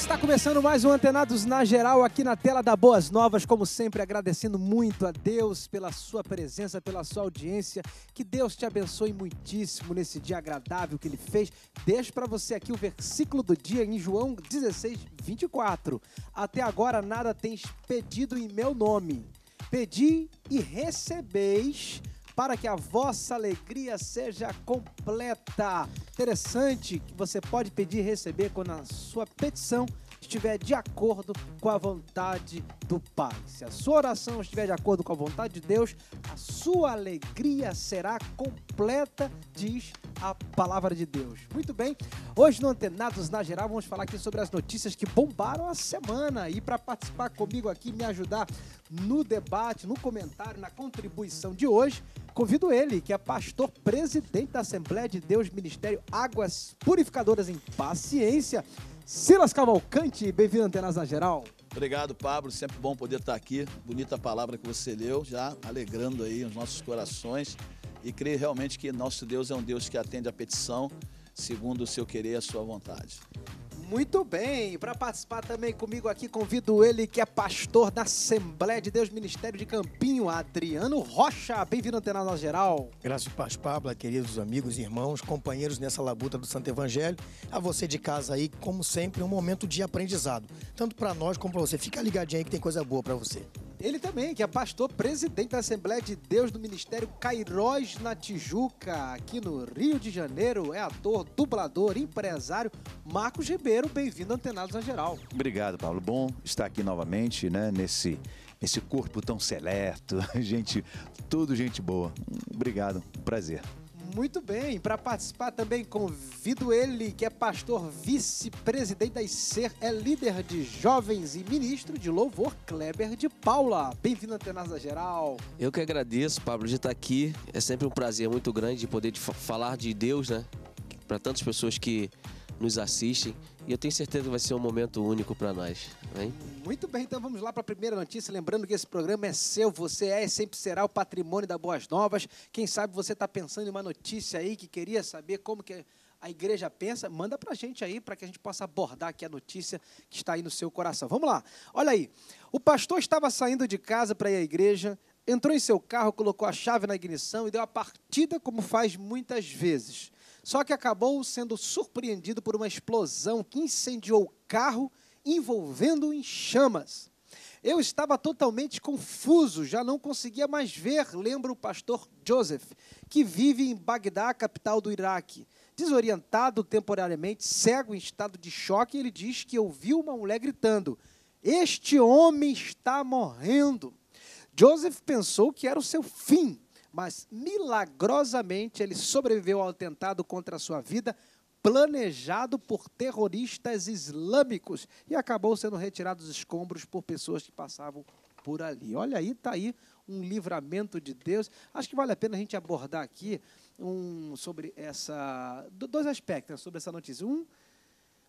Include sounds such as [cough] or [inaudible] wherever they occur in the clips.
Está começando mais um Antenados na Geral aqui na tela da Boas Novas, como sempre, agradecendo muito a Deus pela sua presença, pela sua audiência. Que Deus te abençoe muitíssimo nesse dia agradável que ele fez. Deixo para você aqui o versículo do dia em João 16, 24. Até agora nada tens pedido em meu nome. Pedi e recebeis para que a vossa alegria seja completa. Interessante que você pode pedir e receber quando a sua petição estiver de acordo com a vontade do Pai. Se a sua oração estiver de acordo com a vontade de Deus, a sua alegria será completa, diz a palavra de Deus. Muito bem, hoje no Antenados na Geral vamos falar aqui sobre as notícias que bombaram a semana. E para participar comigo aqui, me ajudar no debate, no comentário, na contribuição de hoje, convido ele, que é pastor presidente da Assembleia de Deus Ministério Águas Purificadoras em Paciência Silas Cavalcante, bem-vindo à Antenas na Geral. Obrigado, Pablo. Sempre bom poder estar aqui. Bonita palavra que você leu, já alegrando aí os nossos corações. E creio realmente que nosso Deus é um Deus que atende a petição segundo o seu querer e a sua vontade. Muito bem, para participar também comigo aqui, convido ele que é pastor da Assembleia de Deus Ministério de Campinho, Adriano Rocha. Bem-vindo à Antena Geral. Graças e paz, Pabla, queridos amigos, irmãos, companheiros nessa labuta do Santo Evangelho. A você de casa aí, como sempre, um momento de aprendizado, tanto para nós como para você. Fica ligadinho aí que tem coisa boa para você. Ele também, que é pastor presidente da Assembleia de Deus do Ministério Cairóis na Tijuca, aqui no Rio de Janeiro, é ator, dublador, empresário. Marcos Ribeiro, bem-vindo Antenados na Geral. Obrigado, Paulo. Bom estar aqui novamente, né, nesse esse corpo tão seleto, [laughs] gente, tudo gente boa. Obrigado, prazer. Muito bem, para participar também convido ele, que é pastor vice-presidente da ICER, é líder de jovens e ministro de louvor Kleber de Paula. Bem-vindo à Tenasa Geral. Eu que agradeço, Pablo, de estar aqui. É sempre um prazer muito grande de poder falar de Deus, né? Para tantas pessoas que nos assistem. E eu tenho certeza que vai ser um momento único para nós. Hein? Muito bem, então vamos lá para a primeira notícia. Lembrando que esse programa é seu, você é e sempre será o patrimônio da Boas Novas. Quem sabe você está pensando em uma notícia aí que queria saber como que a igreja pensa, manda para a gente aí para que a gente possa abordar aqui a notícia que está aí no seu coração. Vamos lá, olha aí. O pastor estava saindo de casa para ir à igreja, entrou em seu carro, colocou a chave na ignição e deu a partida como faz muitas vezes. Só que acabou sendo surpreendido por uma explosão que incendiou o carro, envolvendo-o em chamas. Eu estava totalmente confuso, já não conseguia mais ver, lembra o pastor Joseph, que vive em Bagdá, capital do Iraque. Desorientado temporariamente, cego em estado de choque, ele diz que ouviu uma mulher gritando: Este homem está morrendo. Joseph pensou que era o seu fim, mas milagrosamente ele sobreviveu ao atentado contra a sua vida, planejado por terroristas islâmicos, e acabou sendo retirado dos escombros por pessoas que passavam por ali. Olha aí, está aí um livramento de Deus. Acho que vale a pena a gente abordar aqui um, sobre essa. dois aspectos né, sobre essa notícia. Um,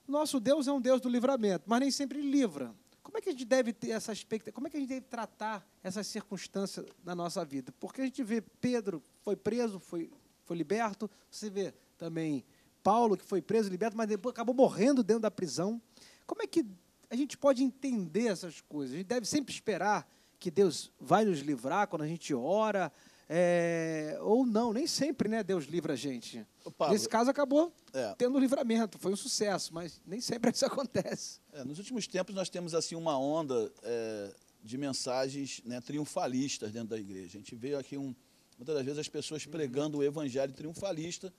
nosso Deus é um Deus do livramento, mas nem sempre livra. Como é que a gente deve ter essa expectativa? Como é que a gente deve tratar essas circunstâncias da nossa vida? Porque a gente vê Pedro foi preso, foi, foi liberto. Você vê também Paulo que foi preso, liberto, mas depois acabou morrendo dentro da prisão. Como é que a gente pode entender essas coisas? A gente deve sempre esperar que Deus vai nos livrar quando a gente ora, é, ou não, nem sempre, né? Deus livra a gente. Pablo, Nesse caso acabou é. tendo livramento, foi um sucesso, mas nem sempre isso [laughs] acontece. É, nos últimos tempos nós temos assim uma onda é, de mensagens né, triunfalistas dentro da igreja. A gente vê aqui um, muitas das vezes as pessoas uhum. pregando o evangelho triunfalista,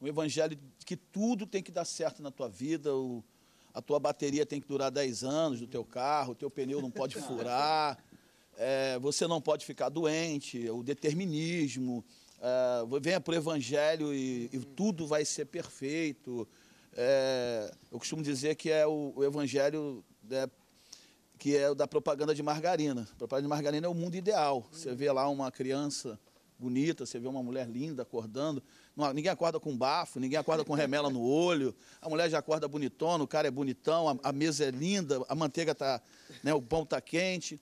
um evangelho que tudo tem que dar certo na tua vida, o, a tua bateria tem que durar 10 anos do teu carro, o teu pneu não pode [laughs] furar é, você não pode ficar doente, o determinismo, é, venha para o evangelho e, e, tudo vai ser perfeito. É, eu costumo dizer que é o, o evangelho né, que é o da propaganda de margarina. A propaganda de margarina é o mundo ideal. Você vê lá uma criança bonita, você vê uma mulher linda acordando. Não, ninguém acorda com bafo, ninguém acorda com remela no olho. A mulher já acorda bonitona, o cara é bonitão, a, a mesa é linda, a manteiga tá, né, o pão tá quente.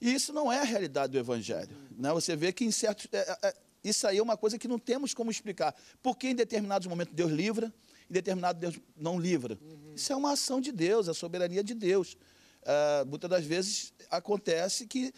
E isso não é a realidade do Evangelho. Né? Você vê que em certos. É, é, é isso aí é uma coisa que não temos como explicar. Porque em determinados momentos Deus livra, em determinado Deus não livra. Uhum. Isso é uma ação de Deus, é a soberania de Deus. Uh, muitas das vezes acontece que,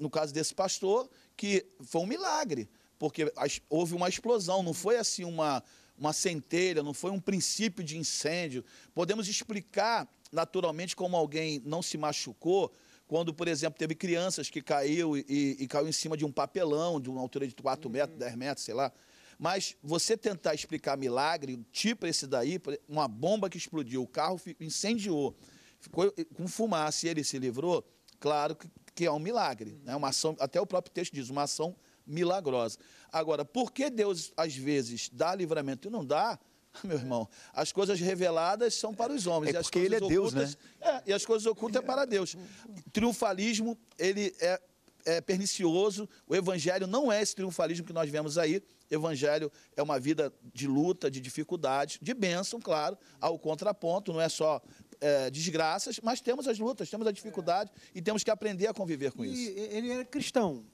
no caso desse pastor, que foi um milagre, porque houve uma explosão, não foi assim uma, uma centelha, não foi um princípio de incêndio. Podemos explicar naturalmente como alguém não se machucou, quando, por exemplo, teve crianças que caiu e, e caiu em cima de um papelão, de uma altura de 4 metros, 10 uhum. metros, sei lá. Mas você tentar explicar milagre, tipo esse daí, uma bomba que explodiu, o carro incendiou, ficou com fumaça e ele se livrou, claro que, que é um milagre. Né? Uma ação, até o próprio texto diz, uma ação milagrosa. Agora, por que Deus às vezes dá livramento e não dá? [laughs] meu irmão, as coisas reveladas são para os homens. É porque ele é Deus, ocultas, né? É, e as coisas ocultas é para Deus. Triunfalismo, ele é, é pernicioso. O evangelho não é esse triunfalismo que nós vemos aí. Evangelho é uma vida de luta, de dificuldade, de bênção, claro, ao contraponto, não é só é, desgraças, mas temos as lutas, temos a dificuldade é. e temos que aprender a conviver com e isso. Ele era cristão,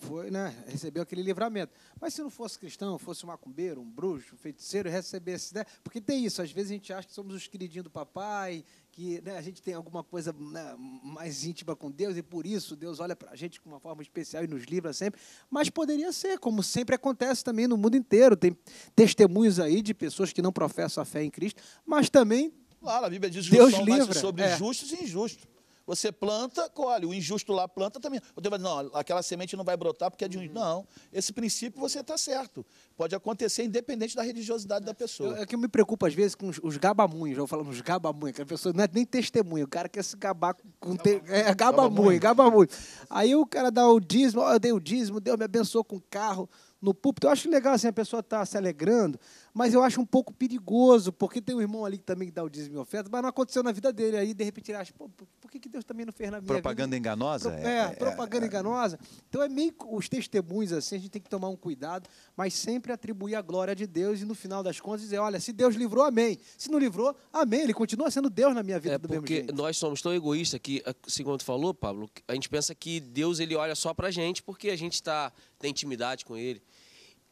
foi, né, recebeu aquele livramento. Mas se não fosse cristão, fosse um macumbeiro, um bruxo, um feiticeiro, recebesse, né? Porque tem isso, às vezes a gente acha que somos os queridinhos do papai, que né, a gente tem alguma coisa né, mais íntima com Deus e por isso Deus olha para a gente de uma forma especial e nos livra sempre. Mas poderia ser, como sempre acontece também no mundo inteiro. Tem testemunhos aí de pessoas que não professam a fé em Cristo, mas também. Claro, a Bíblia diz que Deus livra sobre é. justos e injustos. Você planta, colhe. O injusto lá planta também. O Deus vai dizer, não, aquela semente não vai brotar porque é de um. Uhum. Não. Esse princípio você está certo. Pode acontecer independente da religiosidade é. da pessoa. Eu, é, é que eu me preocupo, às vezes, com os, os gabamunhos. Eu falo nos gabamunhos, que a pessoa não é nem testemunho. O cara quer se gabar com. Te... É, gabamunho, gabamunho. Aí o cara dá o dízimo, oh, eu dei o dízimo, Deus me abençoou com o carro no púlpito. Eu acho legal assim, a pessoa está se alegrando mas eu acho um pouco perigoso, porque tem um irmão ali que também dá o dízimo e oferta, mas não aconteceu na vida dele. Aí, de repente, ele acha, por, por que, Deus também não fez na minha propaganda vida? Enganosa? É, é, é, propaganda é, enganosa? Então, é meio os testemunhos assim, a gente tem que tomar um cuidado, mas sempre atribuir a glória de Deus e, no final das contas, dizer, olha, se Deus livrou, amém. Se não livrou, amém. Ele continua sendo Deus na minha vida é do mesmo jeito. Porque nós somos tão egoístas que, ah, segundo assim falou, Pablo, a gente pensa que Deus ele olha só pra gente porque a gente tá, tem intimidade com ele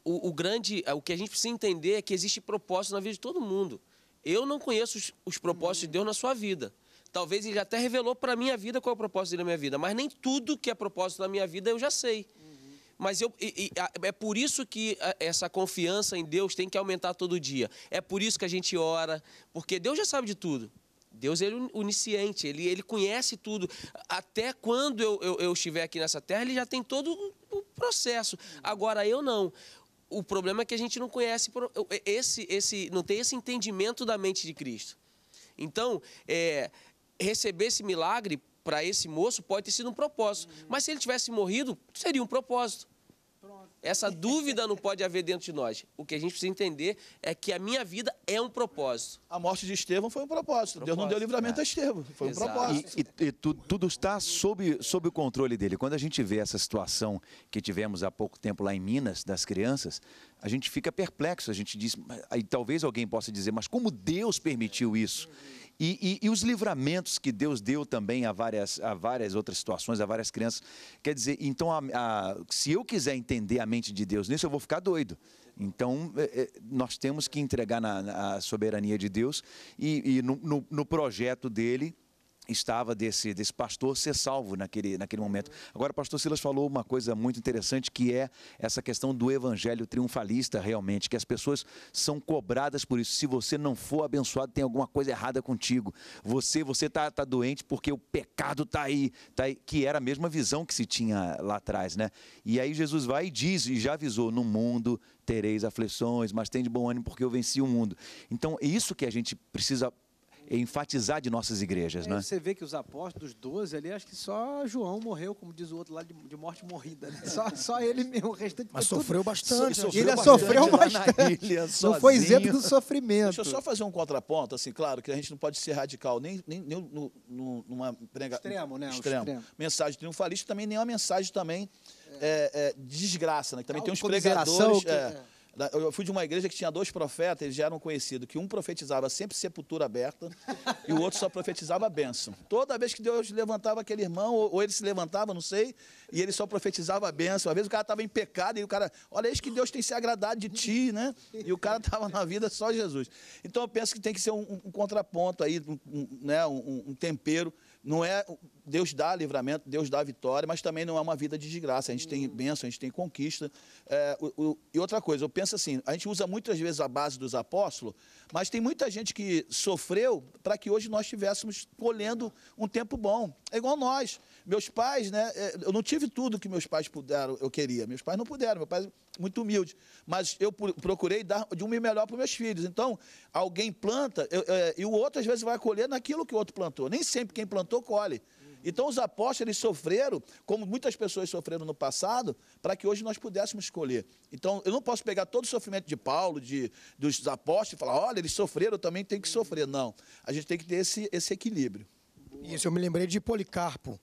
o, o, grande, é, o que a gente precisa entender é que existe propósito na vida de todo mundo. Eu não conheço os, os propósitos uhum. de Deus na sua vida. Talvez ele até revelou para a minha vida qual é o propósito dele na minha vida, mas nem tudo que é propósito na minha vida eu já sei. Uhum. Mas eu, e, e, a, é por isso que a, é, essa confiança em Deus tem que aumentar todo dia. É por isso que a gente ora, porque Deus já sabe de tudo. Deus é onisciente, ele, ele conhece tudo. Até quando eu, eu, eu estiver aqui nessa terra, ele já tem todo o processo. Agora eu não. O problema é que a gente não conhece esse, esse, não tem esse entendimento da mente de Cristo. Então, é, receber esse milagre para esse moço pode ter sido um propósito. Mas se ele tivesse morrido, seria um propósito. Essa dúvida não pode haver dentro de nós. O que a gente precisa entender é que a minha vida é um propósito. A morte de Estevão foi um propósito. propósito Deus não deu livramento é. a Estevão. Foi Exato. um propósito. E, e, e tu, tudo está sob, sob o controle dele. Quando a gente vê essa situação que tivemos há pouco tempo lá em Minas, das crianças, a gente fica perplexo, a gente diz, aí talvez alguém possa dizer, mas como Deus permitiu isso? E, e, e, os livramentos que Deus deu também a várias, a várias outras situações, a várias crianças. Quer dizer, então, a, a, se eu quiser entender a mente de Deus nisso, eu vou ficar doido. Então, é, é nós temos que entregar na, na soberania de Deus e, e no, no, no projeto dele, estava desse, desse pastor ser salvo naquele, naquele momento. Agora, o pastor Silas falou uma coisa muito interessante, que é essa questão do evangelho triunfalista, realmente, que as pessoas são cobradas por isso. Se você não for abençoado, tem alguma coisa errada contigo. Você você está tá doente porque o pecado está aí, tá aí, que era a mesma visão que se tinha lá atrás. né? E aí Jesus vai e diz, e já avisou, no mundo tereis aflições, mas tem de bom ânimo porque eu venci o mundo. Então, é isso que a gente precisa enfatizar de nossas igrejas. É, né? Você vê que os apóstolos, dos 12 ali, acho que só João morreu, como diz o outro lá, de, de morte morrida. Né? Só, só ele mesmo, o restante. Mas sofreu tudo. bastante. So, ele né? sofreu bastante. Ilha, não foi exemplo do sofrimento. Deixa eu só fazer um contraponto, assim, claro, que a gente não pode ser radical, nem, nem, nem no, no, numa prega... Extremo, né? Extremo. extremo. Mensagem triunfalista também, nem é uma mensagem também é. É, é desgraça, né? Que também Algo ah, tem uns pregadores. Que... É. Eu fui de uma igreja que tinha dois profetas, eles já eram conhecidos, que um profetizava sempre sepultura aberta e o outro só profetizava bênção. Toda vez que Deus levantava aquele irmão, ou ele se levantava, não sei, e ele só profetizava bênção. Às vezes o cara estava em pecado e o cara, olha, eis que Deus tem se agradado de ti, né? E o cara estava na vida só Jesus. Então eu penso que tem que ser um, um contraponto aí, um, um né, um, um tempero. Não é Deus dá livramento, Deus dá vitória, mas também não é uma vida de desgraça. A gente tem bênção, a gente tem conquista. É, o, o, e outra coisa, eu penso assim, a gente usa muitas vezes a base dos apóstolos, mas tem muita gente que sofreu para que hoje nós estivéssemos colhendo um tempo bom. É igual nós. Meus pais, né? É, eu não tive tudo que meus pais puderam, eu queria. Meus pais não puderam, meu pai é muito humilde. Mas eu procurei dar de um melhor para meus filhos. Então, alguém planta eu, eu, é, e o outro às vezes vai colher naquilo que o outro plantou. Nem sempre quem plantou colhe. Então os apóstolos eles sofreram, como muitas pessoas sofreram no passado, para que hoje nós pudéssemos escolher. Então eu não posso pegar todo o sofrimento de Paulo, de, dos apóstolos, e falar, olha, eles sofreram, eu também tenho que sofrer. Não, a gente tem que ter esse, esse equilíbrio. Isso, eu me lembrei de Policarpo,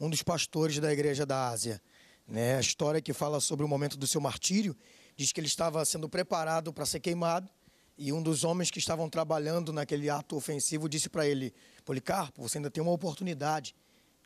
um dos pastores da igreja da Ásia. Né? A história que fala sobre o momento do seu martírio, diz que ele estava sendo preparado para ser queimado, e um dos homens que estavam trabalhando naquele ato ofensivo disse para ele: Policarpo, você ainda tem uma oportunidade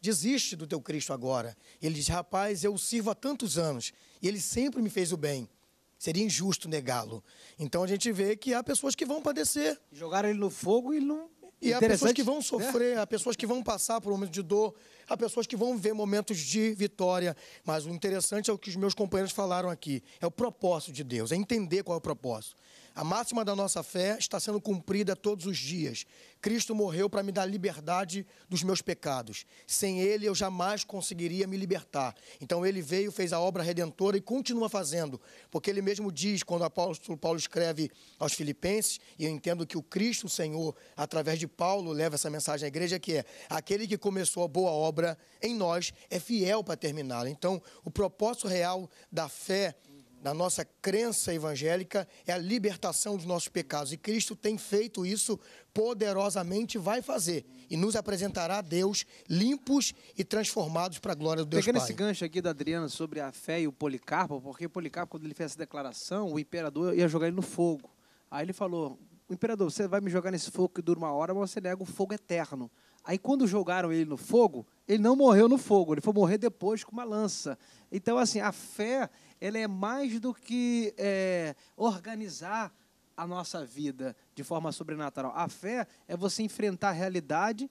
desiste do teu Cristo agora. Ele diz, rapaz, eu sirvo há tantos anos e ele sempre me fez o bem. Seria injusto negá-lo. Então a gente vê que há pessoas que vão padecer. Jogaram ele no fogo e não. E há pessoas que vão né? sofrer, né? há pessoas que vão passar por momentos de dor, há pessoas que vão ver momentos de vitória. Mas o interessante é o que os meus companheiros falaram aqui: é o propósito de Deus, é entender qual é o propósito. A máxima da nossa fé está sendo cumprida todos os dias. Cristo morreu para me dar liberdade dos meus pecados. Sem Ele eu jamais conseguiria me libertar. Então Ele veio, fez a obra redentora e continua fazendo, porque Ele mesmo diz, quando o apóstolo Paulo escreve aos Filipenses, e eu entendo que o Cristo, o Senhor, através de Paulo, leva essa mensagem à igreja, que é: aquele que começou a boa obra em nós é fiel para terminá-la. Então, o propósito real da fé na nossa crença evangélica, é a libertação dos nossos pecados. E Cristo tem feito isso poderosamente, vai fazer. E nos apresentará a Deus limpos e transformados para a glória do Deus Pegando Pai. esse gancho aqui da Adriana sobre a fé e o Policarpo, porque Policarpo, quando ele fez essa declaração, o imperador ia jogar ele no fogo. Aí ele falou, imperador, você vai me jogar nesse fogo que dura uma hora, mas você nega o fogo eterno. Aí quando jogaram ele no fogo, ele não morreu no fogo, ele foi morrer depois com uma lança. Então, assim, a fé ela é mais do que é, organizar a nossa vida de forma sobrenatural. A fé é você enfrentar a realidade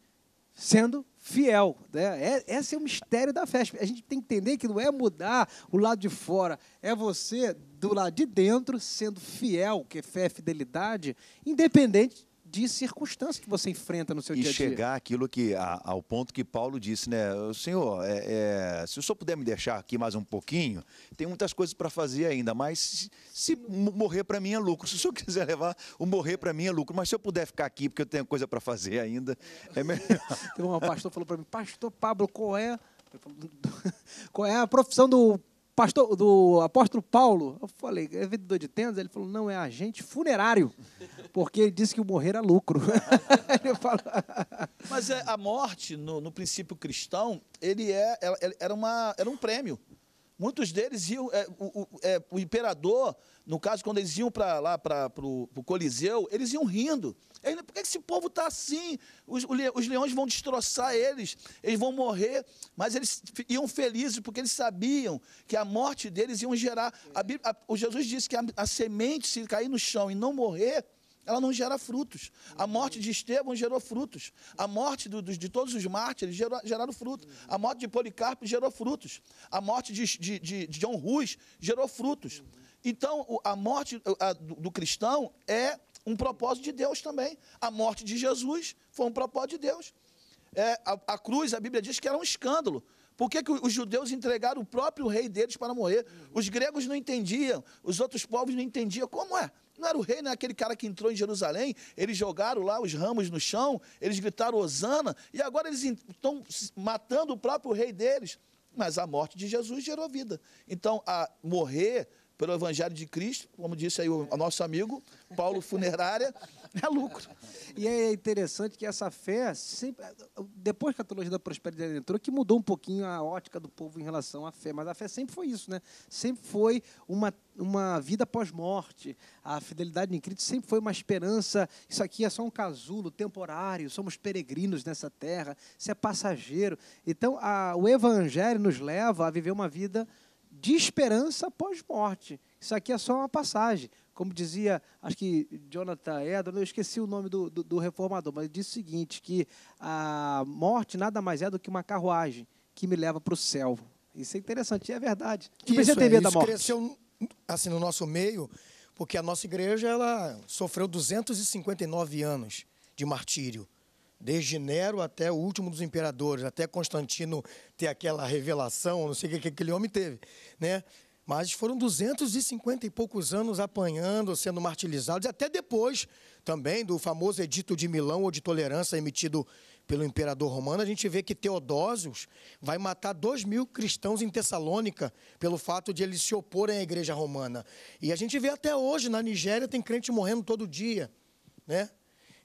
sendo fiel. Né? É, esse é o mistério da fé. A gente tem que entender que não é mudar o lado de fora, é você, do lado de dentro, sendo fiel, que é fé é fidelidade, independente de circunstância que você enfrenta no seu e dia a dia. E chegar aquilo que, a, ao ponto que Paulo disse, né? Senhor, é, é, se o senhor puder me deixar aqui mais um pouquinho, tem muitas coisas para fazer ainda, mas se, se morrer para mim é lucro. Se o senhor [laughs] quiser levar, o morrer para mim é lucro. Mas se eu puder ficar aqui, porque eu tenho coisa para fazer ainda, é melhor. [laughs] Então, um pastor falou para mim, pastor Pablo, qual é... Qual é a profissão do pastor, do apóstolo Paulo, eu falei, é vendedor de tendas? Ele falou, não, é agente funerário, porque ele disse que o morrer era é lucro. [laughs] ele fala... Mas é, a morte, no, no princípio cristão, ele é, era, uma, era um prêmio. Muitos deles iam. É, o, é, o, imperador, no caso, quando eles iam para lá, para o Coliseu, eles iam rindo. Ele, Por que esse povo está assim? Os, os leões vão destroçar eles, eles vão morrer. Mas eles iam felizes, porque eles sabiam que a morte deles iam gerar. A a, o Jesus disse que a, a semente, se cair no chão e não morrer, ela não gera frutos. A morte de Estevão gerou frutos. A morte do, do, de todos os mártires gerou, geraram frutos. A morte de Policarpo gerou frutos. A morte de, de, de, de John Ruiz gerou frutos. Então, a morte do, do cristão é um propósito de Deus também. A morte de Jesus foi um propósito de Deus. É, a, a cruz, a Bíblia diz que era um escândalo. Por que, que os judeus entregaram o próprio rei deles para morrer? Os gregos não entendiam, os outros povos não entendiam. Como é? Não era o rei, não é aquele cara que entrou em Jerusalém, eles jogaram lá os ramos no chão, eles gritaram Osana, e agora eles estão matando o próprio rei deles. Mas a morte de Jesus gerou vida. Então, a morrer pelo Evangelho de Cristo, como disse aí o nosso amigo, Paulo Funerária, [laughs] É lucro. E é interessante que essa fé, sempre, depois que a teologia da prosperidade entrou, que mudou um pouquinho a ótica do povo em relação à fé, mas a fé sempre foi isso, né? Sempre foi uma, uma vida pós-morte. A fidelidade em Cristo sempre foi uma esperança. Isso aqui é só um casulo temporário, somos peregrinos nessa terra, isso é passageiro. Então, a, o evangelho nos leva a viver uma vida de esperança pós-morte. Isso aqui é só uma passagem como dizia, acho que Jonathan Edwards, eu esqueci o nome do, do, do reformador, mas disse o seguinte, que a morte nada mais é do que uma carruagem que me leva para o céu. Isso é interessante, é verdade. Que tipo, isso, é, isso da morte. cresceu assim, no nosso meio, porque a nossa igreja ela sofreu 259 anos de martírio desde Nero até o último dos imperadores, até Constantino ter aquela revelação, não sei o que aquele homem teve, né? Mas foram 250 e poucos anos apanhando, sendo martirizados, até depois também do famoso Edito de Milão ou de Tolerância emitido pelo imperador romano. A gente vê que Teodósios vai matar 2 mil cristãos em Tessalônica pelo fato de eles se oporem à igreja romana. E a gente vê até hoje na Nigéria tem crente morrendo todo dia. Né?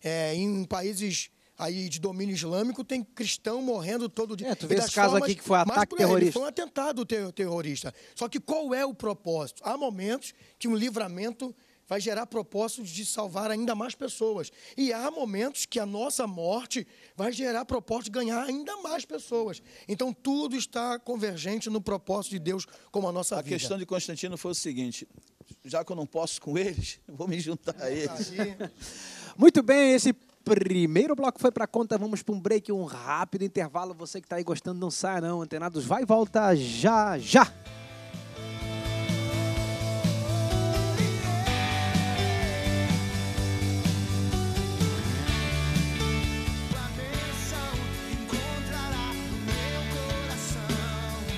É, em países aí de domínio islâmico, tem cristão morrendo todo dia. É, tu vê esse caso aqui que foi ataque terrorista. Foi um atentado ter terrorista. Só que qual é o propósito? Há momentos que um livramento vai gerar propósitos de salvar ainda mais pessoas. E há momentos que a nossa morte vai gerar propósito de ganhar ainda mais pessoas. Então tudo está convergente no propósito de Deus como a nossa a vida. A questão de Constantino foi o seguinte: já que eu não posso com eles, [laughs] vou me juntar a eles. Tá [laughs] Muito bem, esse primeiro bloco foi para conta, vamos para um break, um rápido intervalo. Você que está aí gostando, não saia não, antenados, vai e volta já, já!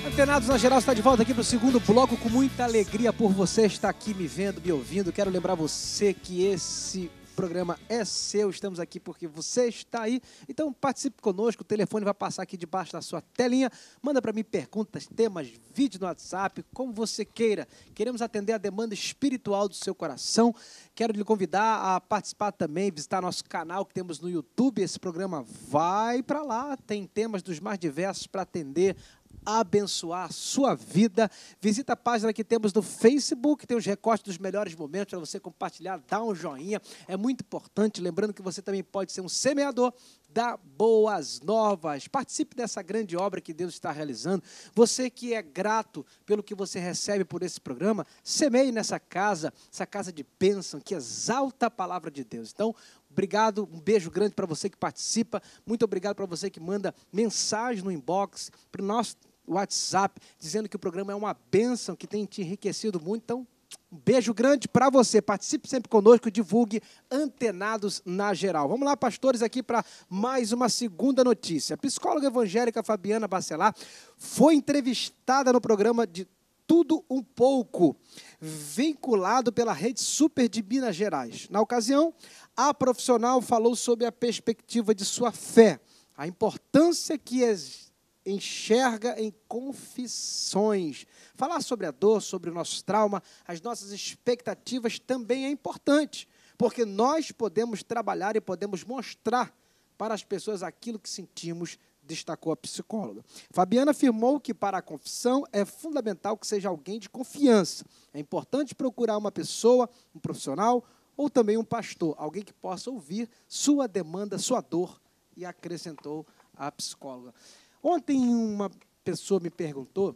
Antenados na Geral está de volta aqui para o segundo bloco com muita alegria por você estar aqui me vendo, me ouvindo. Quero lembrar você que esse programa é seu, estamos aqui porque você está aí. Então participe conosco, o telefone vai passar aqui debaixo da sua telinha. Manda para mim perguntas, temas, vídeo no WhatsApp, como você queira. Queremos atender a demanda espiritual do seu coração. Quero lhe convidar a participar também, visitar nosso canal que temos no YouTube. Esse programa vai para lá, tem temas dos mais diversos para atender abençoar sua vida. Visita a página que temos no Facebook, tem os recortes dos melhores momentos para você compartilhar, dar um joinha. É muito importante, lembrando que você também pode ser um semeador da Boas Novas. Participe dessa grande obra que Deus está realizando. Você que é grato pelo que você recebe por esse programa, semeie nessa casa, essa casa de bênção que exalta a palavra de Deus. Então, Obrigado, um beijo grande para você que participa. Muito obrigado para você que manda mensagem no inbox. Para o nosso WhatsApp, dizendo que o programa é uma bênção, que tem te enriquecido muito. Então, um beijo grande para você. Participe sempre conosco, divulgue Antenados na Geral. Vamos lá, pastores, aqui para mais uma segunda notícia. A psicóloga evangélica Fabiana Bacelar foi entrevistada no programa de Tudo um Pouco, vinculado pela Rede Super de Minas Gerais. Na ocasião, a profissional falou sobre a perspectiva de sua fé, a importância que existe enxerga em confissões. Falar sobre a dor, sobre o nosso trauma, as nossas expectativas também é importante, porque nós podemos trabalhar e podemos mostrar para as pessoas aquilo que sentimos, destacou a psicóloga. Fabiana afirmou que para a confissão é fundamental que seja alguém de confiança. É importante procurar uma pessoa, um profissional ou também um pastor, alguém que possa ouvir sua demanda, sua dor, e acrescentou a psicóloga. Ontem uma pessoa me perguntou,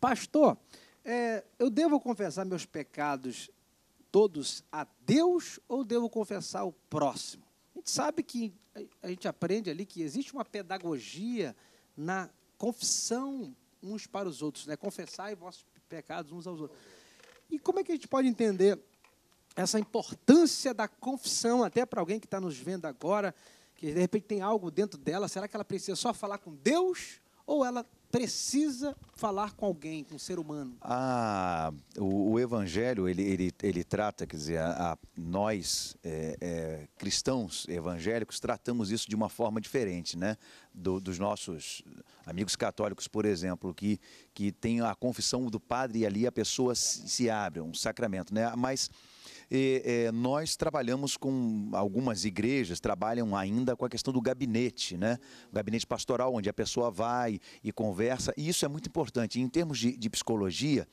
pastor, é, eu devo confessar meus pecados todos a Deus ou devo confessar ao próximo? A gente sabe que a gente aprende ali que existe uma pedagogia na confissão uns para os outros, né? Confessar vossos pecados uns aos outros. E como é que a gente pode entender essa importância da confissão, até para alguém que está nos vendo agora, que de repente tem algo dentro dela, será que ela precisa só falar com Deus ou ela precisa falar com alguém, com um ser humano? Ah, o, o Evangelho, ele, ele, ele trata, quer dizer, a, a nós, é, é, cristãos evangélicos, tratamos isso de uma forma diferente, né? Do, dos nossos amigos católicos, por exemplo, que, que tem a confissão do padre e ali a pessoa se, se abre, um sacramento, né? Mas é, nós trabalhamos com algumas igrejas, trabalham ainda com a questão do gabinete, né? O gabinete pastoral, onde a pessoa vai e conversa. E isso é muito importante. Em termos de, de psicologia,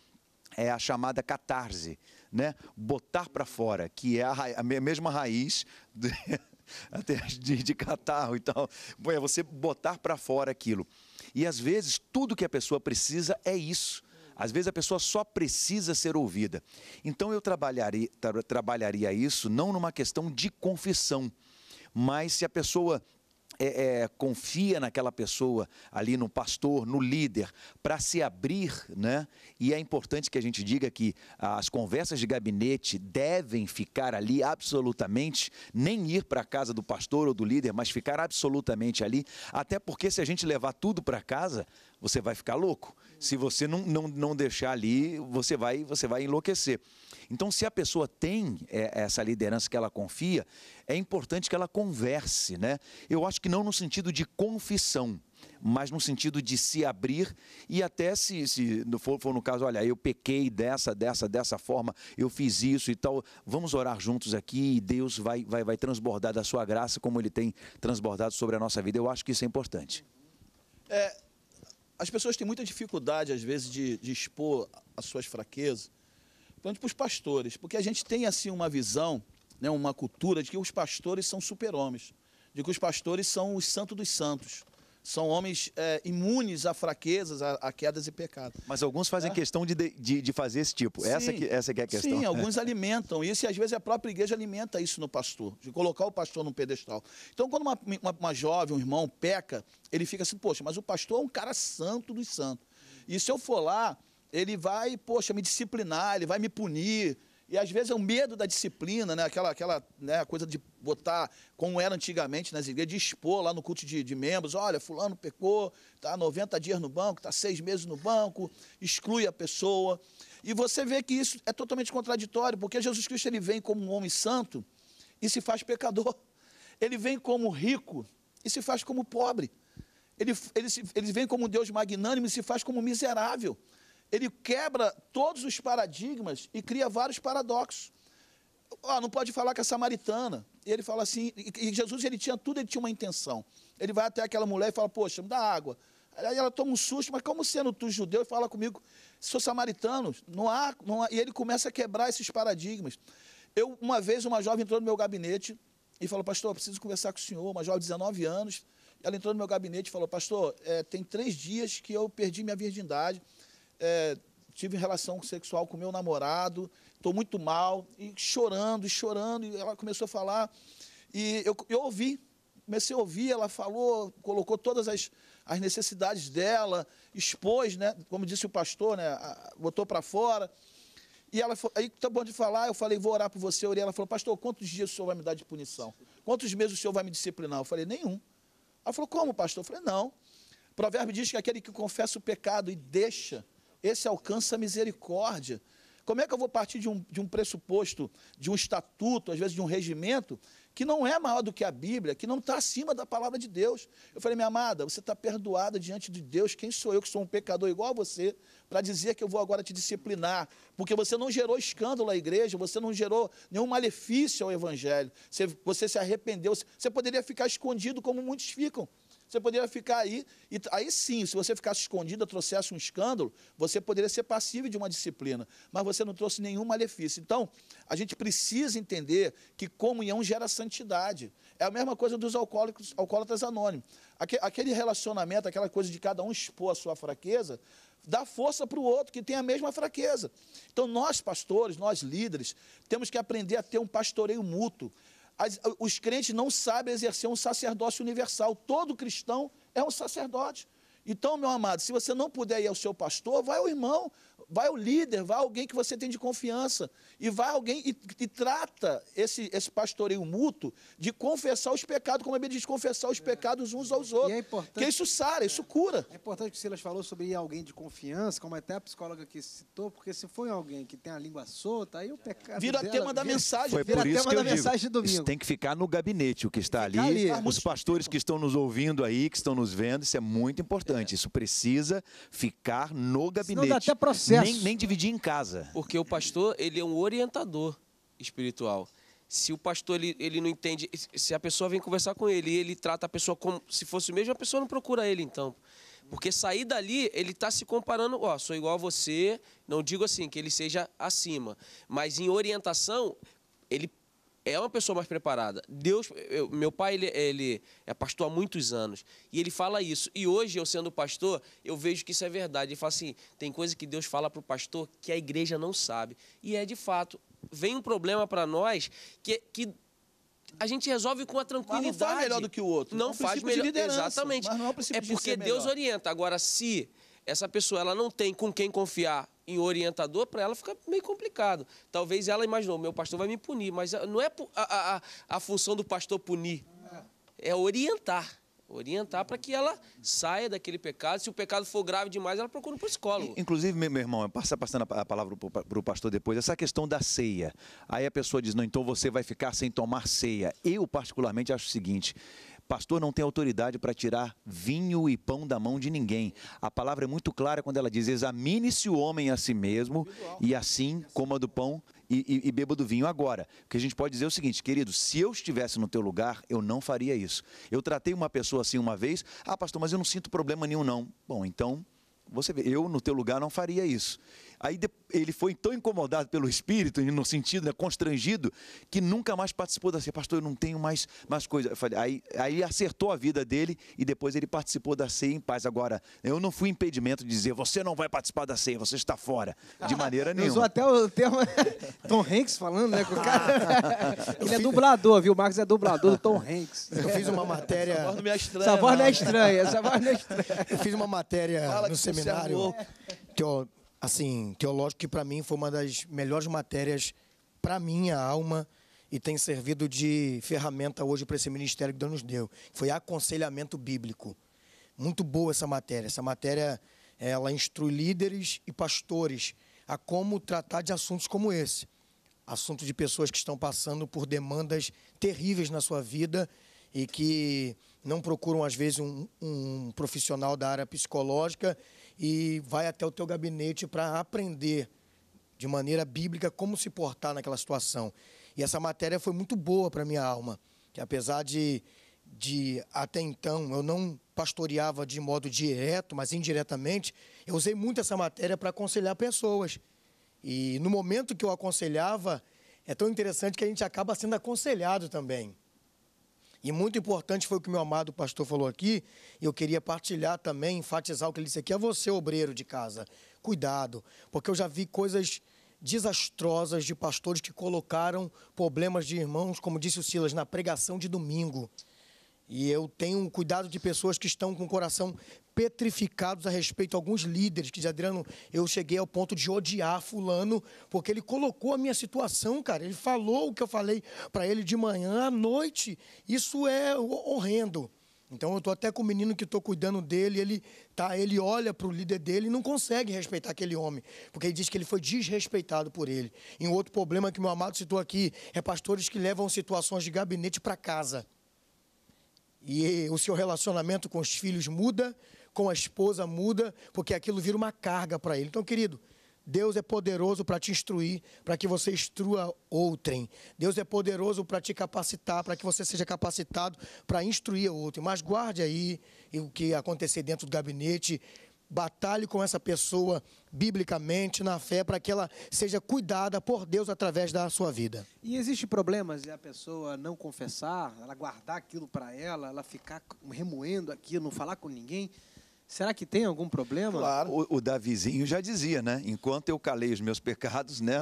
é a chamada catarse, né? Botar para fora, que é a, a mesma raiz. De, [laughs] até de, de catarro e tal. Bom, é você botar para fora aquilo. E às vezes tudo que a pessoa precisa é isso. Às vezes a pessoa só precisa ser ouvida. Então eu trabalharia, tra trabalharia isso não numa questão de confissão, mas se a pessoa é, é, confia naquela pessoa ali no pastor, no líder, para se abrir, né? E é importante que a gente diga que as conversas de gabinete devem ficar ali absolutamente, nem ir para a casa do pastor ou do líder, mas ficar absolutamente ali, até porque se a gente levar tudo para casa, você vai ficar louco. Se você não, não, não deixar ali, você vai, você vai enlouquecer. Então, se a pessoa tem é, essa liderança que ela confia, é importante que ela converse, né? Eu acho que não no sentido de confissão, mas no sentido de se abrir e até se, se for, for no caso, olha, eu pequei dessa, dessa, dessa forma, eu fiz isso e tal, vamos orar juntos aqui e Deus vai, vai, vai transbordar da sua graça como ele tem transbordado sobre a nossa vida. Eu acho que isso é importante. É, as pessoas têm muita dificuldade, às vezes, de, de expor as suas fraquezas, tanto para os pastores, porque a gente tem, assim, uma visão, né, uma cultura de que os pastores são super-homens, de que os pastores são os santos dos santos são homens é, imunes a fraquezas, a, a, quedas e pecados. Mas alguns fazem é? questão de, de, de, fazer esse tipo. Sim, essa, que, essa que é a questão. Sim, [laughs] alguns alimentam isso e às vezes a própria igreja alimenta isso no pastor, de colocar o pastor num pedestal. Então, quando uma, uma, uma jovem, um irmão peca, ele fica assim, poxa, mas o pastor é um cara santo dos santos. E se eu for lá, ele vai, poxa, me disciplinar, ele vai me punir, e às vezes é o medo da disciplina, né? Aquela, aquela né, coisa de botar, como era antigamente nas igrejas, de expor lá no culto de, de membros, olha, fulano pecou, está 90 dias no banco, está seis meses no banco, exclui a pessoa. E você vê que isso é totalmente contraditório, porque Jesus Cristo ele vem como um homem santo e se faz pecador. Ele vem como rico e se faz como pobre. Ele, ele, ele vem como um Deus magnânimo e se faz como miserável ele quebra todos os paradigmas e cria vários paradoxos. Ah, não pode falar com a samaritana. E ele fala assim, e Jesus ele tinha tudo, ele tinha uma intenção. Ele vai até aquela mulher e fala, poxa, me dá água. Aí ela toma um susto, mas como sendo tu judeu, fala comigo, sou samaritano, não há, não há. E ele começa a quebrar esses paradigmas. Eu, uma vez, uma jovem entrou no meu gabinete e falou, pastor, preciso conversar com o senhor, uma jovem de 19 anos. Ela entrou no meu gabinete e falou, pastor, é, tem três dias que eu perdi minha virgindade é, tive relação sexual com meu namorado, estou muito mal, e chorando, e chorando, e ela começou a falar, e eu, eu ouvi, comecei a ouvir, ela falou, colocou todas as, as necessidades dela, expôs, né, como disse o pastor, né, botou para fora, e ela foi, aí tá bom de falar, eu falei, vou orar por você, eu orei, ela falou, pastor, quantos dias o senhor vai me dar de punição? Quantos meses o senhor vai me disciplinar? Eu falei, nenhum. Ela falou, como, pastor? Eu falei, não. O provérbio diz que aquele que confessa o pecado e deixa, esse alcança a misericórdia. Como é que eu vou partir de um, de um pressuposto, de um estatuto, às vezes de um regimento, que não é maior do que a Bíblia, que não está acima da palavra de Deus? Eu falei, minha amada, você está perdoada diante de Deus. Quem sou eu, que sou um pecador igual a você, para dizer que eu vou agora te disciplinar? Porque você não gerou escândalo à igreja, você não gerou nenhum malefício ao evangelho. Você, você se arrependeu. Você poderia ficar escondido como muitos ficam. Você poderia ficar aí, e aí sim, se você ficasse escondida, trouxesse um escândalo, você poderia ser passivo de uma disciplina, mas você não trouxe nenhum malefício. Então, a gente precisa entender que comunhão gera santidade. É a mesma coisa dos alcoólicos, alcoólatras anônimos. Aquele relacionamento, aquela coisa de cada um expor a sua fraqueza, dá força para o outro que tem a mesma fraqueza. Então, nós, pastores, nós líderes, temos que aprender a ter um pastoreio mútuo as, os crentes não sabem exercer um sacerdócio universal. Todo cristão é um sacerdote. Então, meu amado, se você não puder ir ao seu pastor, vai ao irmão, vai ao líder, vai alguém que você tem de confiança. E vai alguém e, e trata esse, esse pastoreio mútuo de confessar os pecados, como a Bíblia diz, confessar os é. pecados uns aos outros. E é importante, Porque isso sara, é. isso cura. É importante que o Silas falou sobre ir alguém de confiança, como até a psicóloga que citou, porque se for alguém que tem a língua solta, aí o pecado. Vira dela, tema da vira, mensagem, foi vira por isso tema que eu da digo, mensagem do domingo. Isso tem que ficar no gabinete, o que está ali, ali. Os pastores que estão nos ouvindo aí, que estão nos vendo, isso é muito importante importante. Isso precisa ficar no gabinete. Não dá até processo. Nem, nem dividir em casa. Porque o pastor, ele é um orientador espiritual. Se o pastor ele, ele não entende, se a pessoa vem conversar com ele, ele trata a pessoa como se fosse o mesmo, a pessoa não procura ele então. Porque sair dali, ele está se comparando, ó, oh, sou igual a você, não digo assim que ele seja acima, mas em orientação, ele é uma pessoa mais preparada. Deus, eu, meu pai, ele, ele, é pastor há muitos anos e ele fala isso. E hoje, eu sendo pastor, eu vejo que isso é verdade. Ele fala assim: tem coisa que Deus fala para o pastor que a igreja não sabe. E é de fato. Vem um problema para nós que, que a gente resolve com a tranquilidade. Mas não faz melhor do que o outro. Não é faz melhor. Exatamente. Mas não é, um é porque Deus orienta. Agora, se essa pessoa ela não tem com quem confiar em orientador, para ela fica meio complicado. Talvez ela imaginou, meu pastor vai me punir, mas ah, não é a, a, a função do pastor punir, é orientar. Orientar para que ela saia daquele pecado. Se o pecado for grave demais, ela procura um psicólogo. Inclusive, meu irmão, passando a palavra para o pastor depois, essa questão da ceia. Aí a pessoa diz: não, então você vai ficar sem tomar ceia. Eu, particularmente, acho o seguinte: Pastor não tem autoridade para tirar vinho e pão da mão de ninguém. A palavra é muito clara quando ela diz: examine-se o homem a si mesmo, e assim coma do pão e, e, e, beba do vinho agora. o que a gente pode dizer é o seguinte, querido, se eu estivesse no teu lugar, eu não faria isso. Eu tratei uma pessoa assim uma vez, ah, pastor, mas eu não sinto problema nenhum, não. Bom, então. Você vê, eu no teu lugar não faria isso. Aí ele foi tão incomodado pelo Espírito, no sentido, né, constrangido, que nunca mais participou da ceia. Pastor, eu não tenho mais, mais coisa. Falei, aí, aí acertou a vida dele e depois ele participou da ceia em paz. Agora, eu não fui impedimento de dizer, você não vai participar da ceia, você está fora. De maneira nenhuma. Usou até o termo [laughs] Tom Hanks falando, né, com o cara. [laughs] ele é dublador, viu? O Marcos é dublador do Tom Hanks. Eu fiz uma matéria... Essa voz não é estranha. Essa voz não é estranha. não é estranha. Eu fiz uma matéria Fala no é seminário que eu assim, teológico que para mim foi uma das melhores matérias para minha alma e tem servido de ferramenta hoje para esse ministério que Deus nos deu. Foi aconselhamento bíblico. Muito boa essa matéria. Essa matéria ela instrui líderes e pastores a como tratar de assuntos como esse. Assunto de pessoas que estão passando por demandas terríveis na sua vida e que não procuram, às vezes, um, um profissional da área psicológica e vai até o teu gabinete para aprender de maneira bíblica como se portar naquela situação. E essa matéria foi muito boa para minha alma, que apesar de de até então eu não pastoreava de modo direto, mas indiretamente, eu usei muito essa matéria para aconselhar pessoas. E no momento que eu aconselhava, é tão interessante que a gente acaba sendo aconselhado também. E muito importante foi o que meu amado pastor falou aqui, e eu queria partilhar também, enfatizar o que ele disse aqui a é você, obreiro de casa. Cuidado, porque eu já vi coisas desastrosas de pastores que colocaram problemas de irmãos, como disse o Silas, na pregação de domingo. E eu tenho um cuidado de pessoas que estão com o coração petrificados a respeito de alguns líderes que dizem, Adriano, eu cheguei ao ponto de odiar fulano, porque ele colocou a minha situação, cara. Ele falou o que eu falei para ele de manhã à noite. Isso é horrendo. Então eu estou até com o menino que estou cuidando dele, ele tá, ele olha para o líder dele e não consegue respeitar aquele homem, porque ele diz que ele foi desrespeitado por ele. E um outro problema que meu amado citou aqui é pastores que levam situações de gabinete para casa. E o seu relacionamento com os filhos muda, com a esposa muda, porque aquilo vira uma carga para ele. Então, querido, Deus é poderoso para te instruir, para que você instrua outrem. Deus é poderoso para te capacitar, para que você seja capacitado para instruir outrem. Mas guarde aí o que acontecer dentro do gabinete. Batalhe com essa pessoa biblicamente, na fé, para que ela seja cuidada por Deus através da sua vida. E existe problemas de a pessoa não confessar, ela guardar aquilo para ela, ela ficar remoendo aquilo, não falar com ninguém? Será que tem algum problema? Claro. O, o, Davizinho já dizia, né? Enquanto eu calei os meus pecados, né?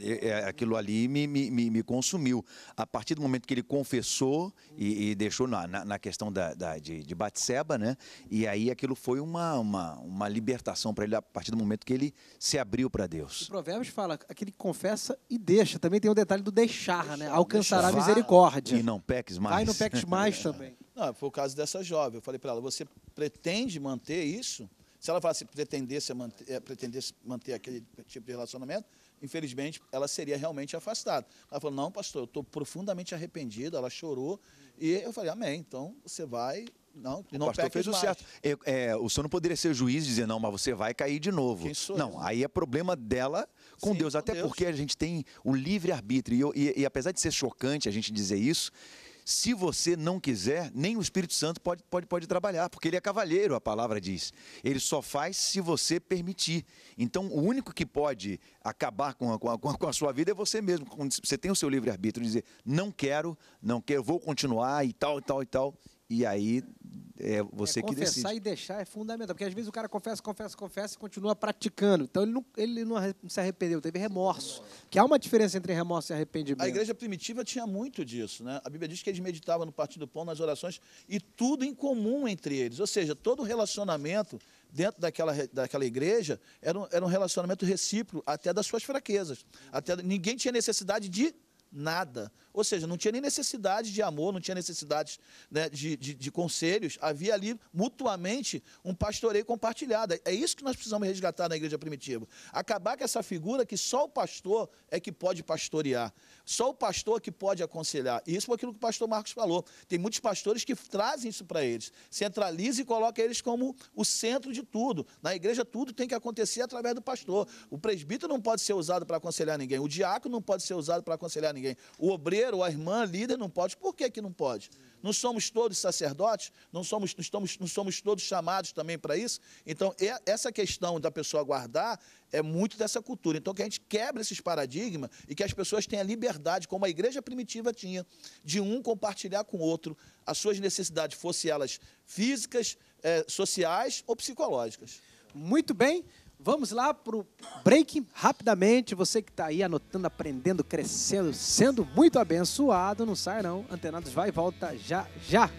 É, é, aquilo ali me, me, me consumiu. A partir do momento que ele confessou e, e deixou na, na, questão da, da, de, de Batseba, né? E aí aquilo foi uma, uma, uma libertação para ele a partir do momento que ele se abriu para Deus. O Provérbios fala aquele que confessa e deixa. Também tem o detalhe do deixar, né? deixar né? Alcançará deixar. misericórdia. E não peques mais. Vai no não peques mais [laughs] também. Não, é, foi o caso dessa jovem. Eu falei para ela, você pretende manter isso? Se ela falasse pretendesse manter, é, pretendesse manter aquele tipo de relacionamento, infelizmente, ela seria realmente afastada. Ela falou, não, pastor, eu estou profundamente arrependida, ela chorou. E eu falei, amém, então você vai não, o não pastor fez o mais. certo. É, é, o senhor não poderia ser juiz e dizer, não, mas você vai cair de novo. não, eu? aí é problema dela com Sim, Deus. Com até Deus. porque a gente tem o livre-arbítrio. E, e, e apesar de ser chocante a gente dizer isso, se você não quiser, nem o Espírito Santo pode, pode, pode trabalhar, porque ele é cavalheiro, a palavra diz. Ele só faz se você permitir. Então, o único que pode acabar com a, com a, com a sua vida é você mesmo. Você tem o seu livre-arbítrio dizer, não quero, não quero, vou continuar e tal, e tal, e tal. E aí é, é você é, que decide. Confessar e deixar é fundamental, porque às vezes o cara confessa, confessa, confessa e continua praticando. Então ele não, ele não se arrependeu, teve remorso. Que há uma diferença entre remorso e arrependimento. A igreja primitiva tinha muito disso, né? A Bíblia diz que eles meditavam no partido do pão, nas orações e tudo em comum entre eles. Ou seja, todo relacionamento dentro daquela, daquela igreja era um, era um relacionamento recíproco até das suas fraquezas. Até ninguém tinha necessidade de nada. Ou seja, não tinha nem necessidade de amor, não tinha necessidade né, de, de, de conselhos, havia ali mutuamente um pastoreio compartilhado. É isso que nós precisamos resgatar na igreja primitiva. Acabar com essa figura que só o pastor é que pode pastorear, só o pastor é que pode aconselhar. E isso foi é aquilo que o pastor Marcos falou. Tem muitos pastores que trazem isso para eles, centraliza e coloca eles como o centro de tudo. Na igreja, tudo tem que acontecer através do pastor. O presbítero não pode ser usado para aconselhar ninguém, o diácono não pode ser usado para aconselhar ninguém, o obreiro ou a irmã líder não pode. Por que, que não pode? Não somos todos sacerdotes? Não somos, não estamos, não somos todos chamados também para isso? Então, essa questão da pessoa guardar é muito dessa cultura. Então, que a gente quebre esses paradigmas e que as pessoas tenham liberdade, como a igreja primitiva tinha, de um compartilhar com o outro as suas necessidades, fossem elas físicas, eh, sociais ou psicológicas. Muito bem. Vamos lá para o break rapidamente. Você que está aí anotando, aprendendo, crescendo, sendo muito abençoado. Não sai não. Antenados vai e volta já já.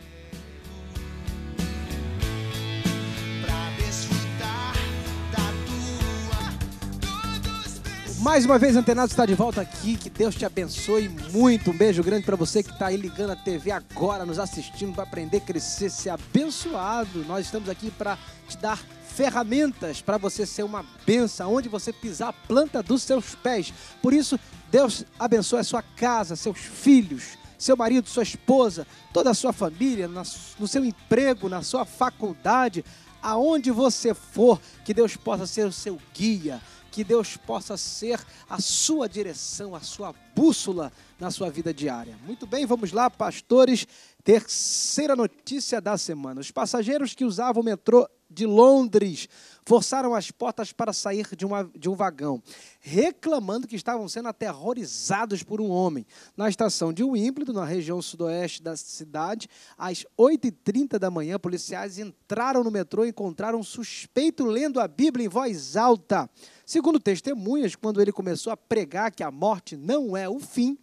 Mais uma vez, Antenados está de volta aqui. Que Deus te abençoe muito. Um beijo grande para você que está aí ligando a TV agora, nos assistindo, para aprender, crescer, ser abençoado. Nós estamos aqui para te dar ferramentas para você ser uma benção, onde você pisar a planta dos seus pés. Por isso, Deus abençoe a sua casa, seus filhos, seu marido, sua esposa, toda a sua família, no seu emprego, na sua faculdade, aonde você for, que Deus possa ser o seu guia, que Deus possa ser a sua direção, a sua bússola na sua vida diária. Muito bem, vamos lá, pastores. Terceira notícia da semana: os passageiros que usavam o metrô de Londres forçaram as portas para sair de, uma, de um vagão, reclamando que estavam sendo aterrorizados por um homem. Na estação de Wimbledon, na região sudoeste da cidade, às 8h30 da manhã, policiais entraram no metrô e encontraram um suspeito lendo a Bíblia em voz alta. Segundo testemunhas, quando ele começou a pregar que a morte não é o fim,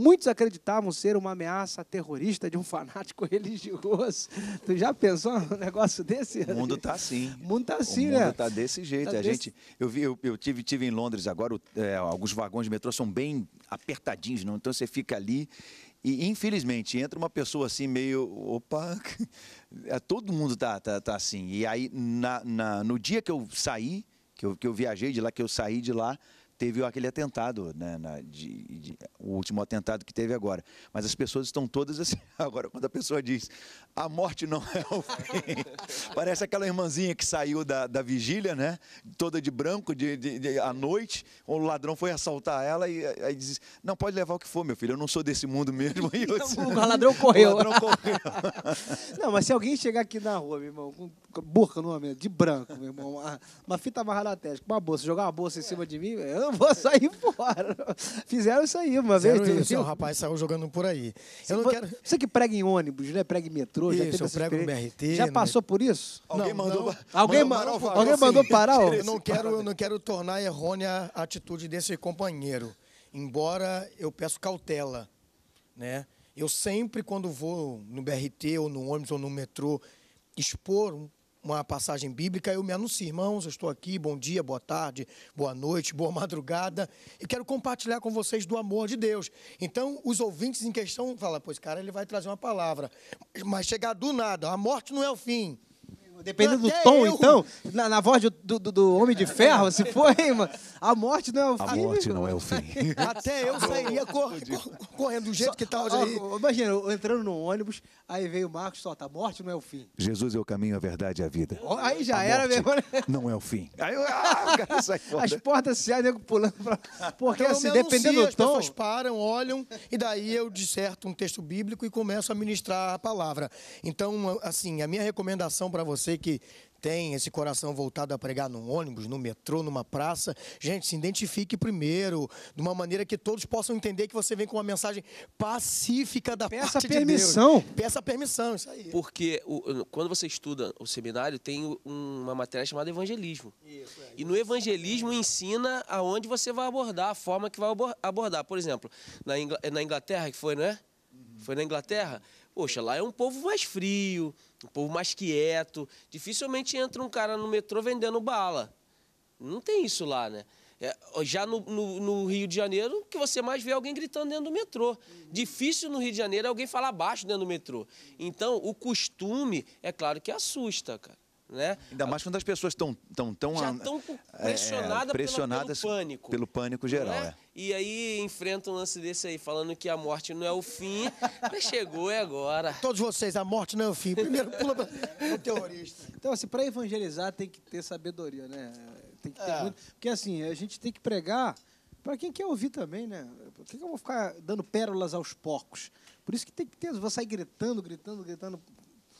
Muitos acreditavam ser uma ameaça terrorista de um [laughs] fanático religioso. Tu já pensou num negócio desse? O mundo tá assim. O mundo tá assim, o né? O mundo tá desse jeito. Tá a desse... gente, eu vi, eu, eu, tive, tive em Londres agora, é, alguns vagões de metrô são bem apertadinhos, não? Então você fica ali e infelizmente entra uma pessoa assim meio, opa, [laughs] é, todo mundo tá, tá, tá assim. E aí na, na, no dia que eu saí, que eu, que eu viajei de lá, que eu saí de lá, teve aquele atentado, né, na, de, de, o último atentado que teve agora. Mas as pessoas estão todas assim. [laughs] Agora, quando a pessoa diz a morte não é o fim, [laughs] parece aquela irmãzinha que saiu da, da vigília, né? Toda de branco, de, de, de, à noite, o ladrão foi assaltar ela e aí diz: Não, pode levar o que for, meu filho, eu não sou desse mundo mesmo. [laughs] E eu, o ladrão correu. O ladrão correu. não, mas se alguém chegar aqui na rua, meu irmão, com burca no momento, de branco, meu irmão, uma, uma fita amarrada na testa, uma bolsa, jogar uma bolsa em cima de mim, eu [laughs] vou sair fora. Fizeram isso aí uma Fizeram vez. Isso, o rapaz saiu jogando por aí. Você, eu não quero... você que prega em ônibus, né? Prega em metrô, isso, já eu prego no BRT. Já passou por isso? Alguém mandou, não. Alguém mandou, mandou, alguém mandou parar? Eu não, quero, eu não quero tornar errônea a atitude desse companheiro. Embora eu peço cautela, né? Eu sempre, quando vou no BRT ou no ônibus ou no metrô, expor uma passagem bíblica, eu me anuncio, irmãos, eu estou aqui, bom dia, boa tarde, boa noite, boa madrugada, e quero compartilhar com vocês do amor de Deus. Então, os ouvintes em questão falam, pois, cara, ele vai trazer uma palavra, mas chegar do nada, a morte não é o fim, Dependendo do é tom, eu. então. Na, na voz do, do, do, Homem de Ferro, se for, hein, mano. A morte não é o fim. A morte não é o fim. [laughs] Até eu sairia cor, cor, correndo do jeito Só, que tá ó, Imagina, eu entrando no ônibus, aí veio o Marcos solta, a morte não é o fim. Jesus é o caminho, a verdade e a vida. Aí já a era mesmo. Né? Não é o fim. [laughs] Aí eu, ah, As portas se abrem, pulando pra... Porque então, assim, dependendo anuncio, do tom... As pessoas param, olham, e daí eu disserto um texto bíblico e começo a ministrar a palavra. Então, assim, a minha recomendação para você você que tem esse coração voltado a pregar num ônibus, no metrô, numa praça, gente, se identifique primeiro, de uma maneira que todos possam entender que você vem com uma mensagem pacífica da Peça parte permissão. de Deus. Peça permissão, isso aí. Porque o, quando você estuda o seminário, tem uma matéria chamada evangelismo. Isso, é, e no evangelismo ensina aonde você vai abordar, a forma que vai abordar. Por exemplo, na, Ingl é na Inglaterra, que foi, não é? Uhum. Foi na Inglaterra? Poxa, lá é um povo mais frio, o povo mais quieto. Dificilmente entra um cara no metrô vendendo bala. Não tem isso lá, né? É, já no, no, no, Rio de Janeiro, o que você mais vê é alguém gritando dentro do metrô. Uhum. Difícil no Rio de Janeiro é alguém falar baixo dentro do metrô. Então, o costume, é claro que assusta, cara. Né? Ainda mais quando as pessoas estão tão, tão, Já estão é, pressionada é, pressionadas, pelo, pelo, pânico. Pelo pânico geral, né? É. E aí enfrenta um lance desse aí, falando que a morte não é o fim, [laughs] mas chegou é agora. Todos vocês, a morte não é o fim. Primeiro pula para o terrorista. Então, assim, para evangelizar tem que ter sabedoria, né? Tem que ter é. muito... Porque, assim, a gente tem que pregar para quem quer ouvir também, né? Por que, que eu vou ficar dando pérolas aos porcos? Por isso que tem que ter, vou sair gritando, gritando, gritando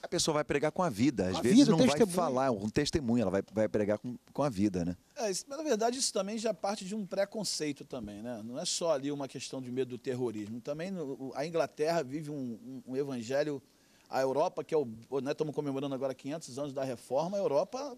a pessoa vai pregar com a vida, às a vezes vida, não testemunho. vai falar, é um testemunho, ela vai, vai pregar com, com a vida, né? É, mas, na verdade isso também já parte de um preconceito também, né? Não é só ali uma questão de medo do terrorismo, também no, a Inglaterra vive um, um, um, evangelho, a Europa, que é o, né, estamos comemorando agora 500 anos da reforma, a Europa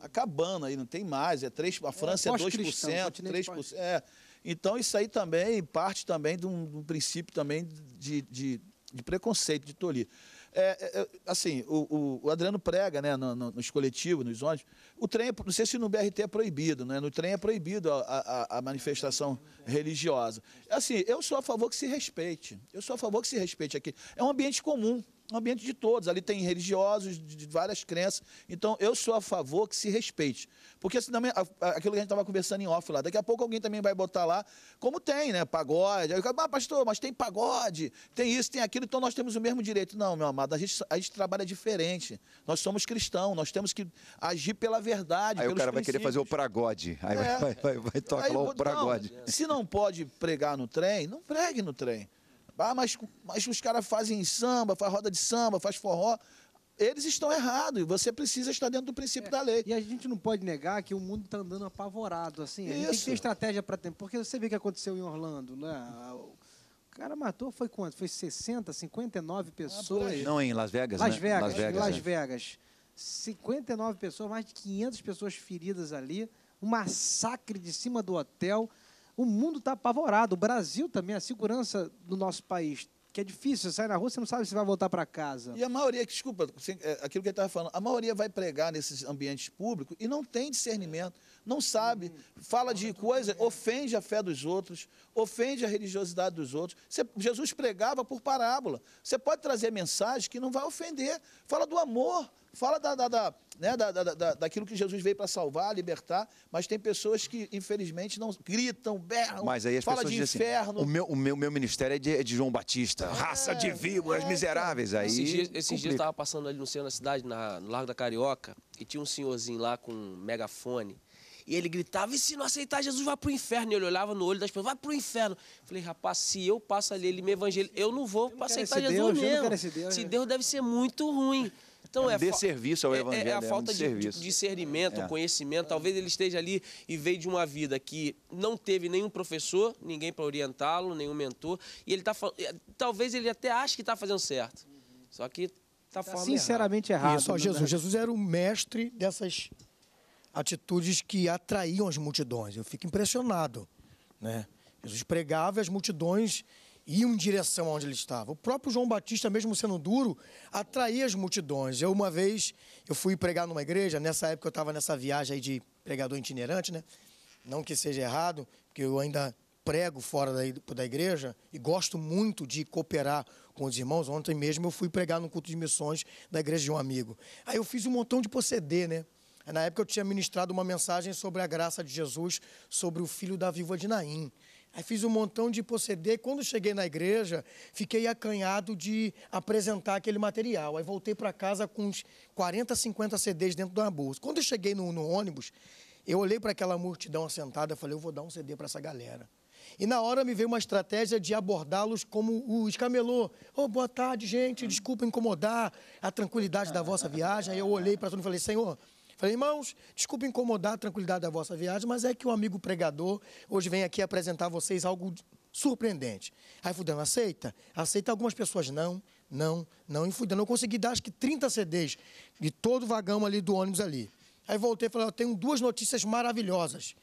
acabando aí, não tem mais, é três a é França é, é 2%, 3%, é. Então isso aí também parte também de um, de um princípio também de, de, de preconceito, de tolir. É, é, é, assim, o, o, Adriano prega né, no, no, nos coletivos, nos ônibus. O trem, é não sei se no BRT é proibido, né? No trem é proibido a, a, a manifestação religiosa. Assim, eu sou a favor que se respeite. Eu sou a favor que se respeite aqui. É um ambiente comum um ambiente de todos. Ali tem religiosos de várias crenças. Então, eu sou a favor que se respeite. Porque senão, aquilo que a gente estava conversando em off lá, daqui a pouco alguém também vai botar lá, como tem, né? Pagode. Aí, ah, pastor, mas tem pagode, tem isso, tem aquilo, então nós temos o mesmo direito. Não, meu amado, a gente, a gente trabalha diferente. Nós somos cristãos, nós temos que agir pela verdade. Aí o cara vai querer fazer o pragode. Aí é. vai, vai, vai, vai tocar lá o pragode. Não, se não pode pregar no trem, não pregue no trem. Ah, mas, mas os caras fazem samba, faz roda de samba, faz forró. Eles estão errados e você precisa estar dentro do princípio é, da lei. E a gente não pode negar que o mundo está andando apavorado, assim. A gente tem que ter estratégia para tempo. Porque você vê o que aconteceu em Orlando, né? Ah, o cara matou, foi quanto? Foi 60, 59 ah, pessoas. não, em Las Vegas, Las né? Vegas, Las Vegas. Las é. Vegas. É. 59 pessoas, mais de 500 pessoas feridas ali. Um massacre de cima do hotel. O mundo está apavorado. O Brasil também, a segurança do nosso país que é difícil, você sai na rua, você não sabe se vai voltar para casa. E a maioria, desculpa, é, aquilo que ele estava falando, a maioria vai pregar nesses ambientes públicos e não tem discernimento, não sabe, fala de coisa, é. ofende a fé dos outros, ofende a religiosidade dos outros. Você, Jesus pregava por parábola. Você pode trazer mensagem que não vai ofender. Fala do amor, fala da, da, da, né, da, da, da daquilo que Jesus veio para salvar, libertar, mas tem pessoas que, infelizmente, não gritam, berram, mas aí as fala pessoas de dizem assim, inferno. Assim, o meu, o meu, meu ministério é de, é de João Batista, é, raça de víboras é, miseráveis. Então. Aí esses dias, esses dias eu estava passando ali no centro da cidade, na, no Largo da Carioca, e tinha um senhorzinho lá com um megafone. E ele gritava, e se não aceitar Jesus, vai pro inferno. E ele olhava no olho das pessoas, vai pro inferno. falei, rapaz, se eu passo ali, ele me evangeliza eu não vou eu não aceitar Jesus Deus, mesmo. Deus, se né? Deus deve ser muito ruim. Então é, é desserviço ao evangelho. É, é, é a é falta é de, de, discernimento, é. conhecimento. Talvez ele esteja ali e veio de uma vida que não teve nenhum professor, ninguém para orientá-lo, nenhum mentor. E ele está. É, talvez ele até ache que está fazendo certo. Só que está tá, tá sinceramente errada. errado. Isso, ó, né? Jesus. Jesus era o mestre dessas atitudes que atraíam as multidões. Eu fico impressionado, né? Jesus pregava e as multidões iam em direção aonde ele estava. O próprio João Batista, mesmo sendo duro, atraía as multidões. Eu, uma vez, eu fui pregar numa igreja, nessa época eu estava nessa viagem aí de pregador itinerante, né? Não que seja errado, porque eu ainda prego fora da, da igreja e gosto muito de cooperar com os irmãos. Ontem mesmo eu fui pregar no culto de missões da igreja de um amigo. Aí eu fiz um montão de proceder, né? Na época eu tinha ministrado uma mensagem sobre a graça de Jesus, sobre o filho da viúva de Naim. Aí fiz um montão de proceder. Quando cheguei na igreja, fiquei acanhado de apresentar aquele material. Aí voltei para casa com uns 40, 50 CDs dentro de uma bolsa. Quando cheguei no, no ônibus, eu olhei para aquela multidão assentada e falei, eu vou dar um CD para essa galera. E na hora me veio uma estratégia de abordá-los como o escamelô. Oh, boa tarde, gente, desculpa incomodar a tranquilidade da vossa viagem. Aí eu olhei para todo mundo e falei, Senhor, Falei, irmãos, desculpe incomodar a tranquilidade da vossa viagem, mas é que o um amigo pregador hoje vem aqui apresentar a vocês algo surpreendente. Aí fui dando, aceita? Aceita algumas pessoas, não, não, não. E fui dando, eu consegui dar acho que 30 CDs de todo o vagão ali do ônibus ali. Aí voltei e falei, eu tenho duas notícias maravilhosas.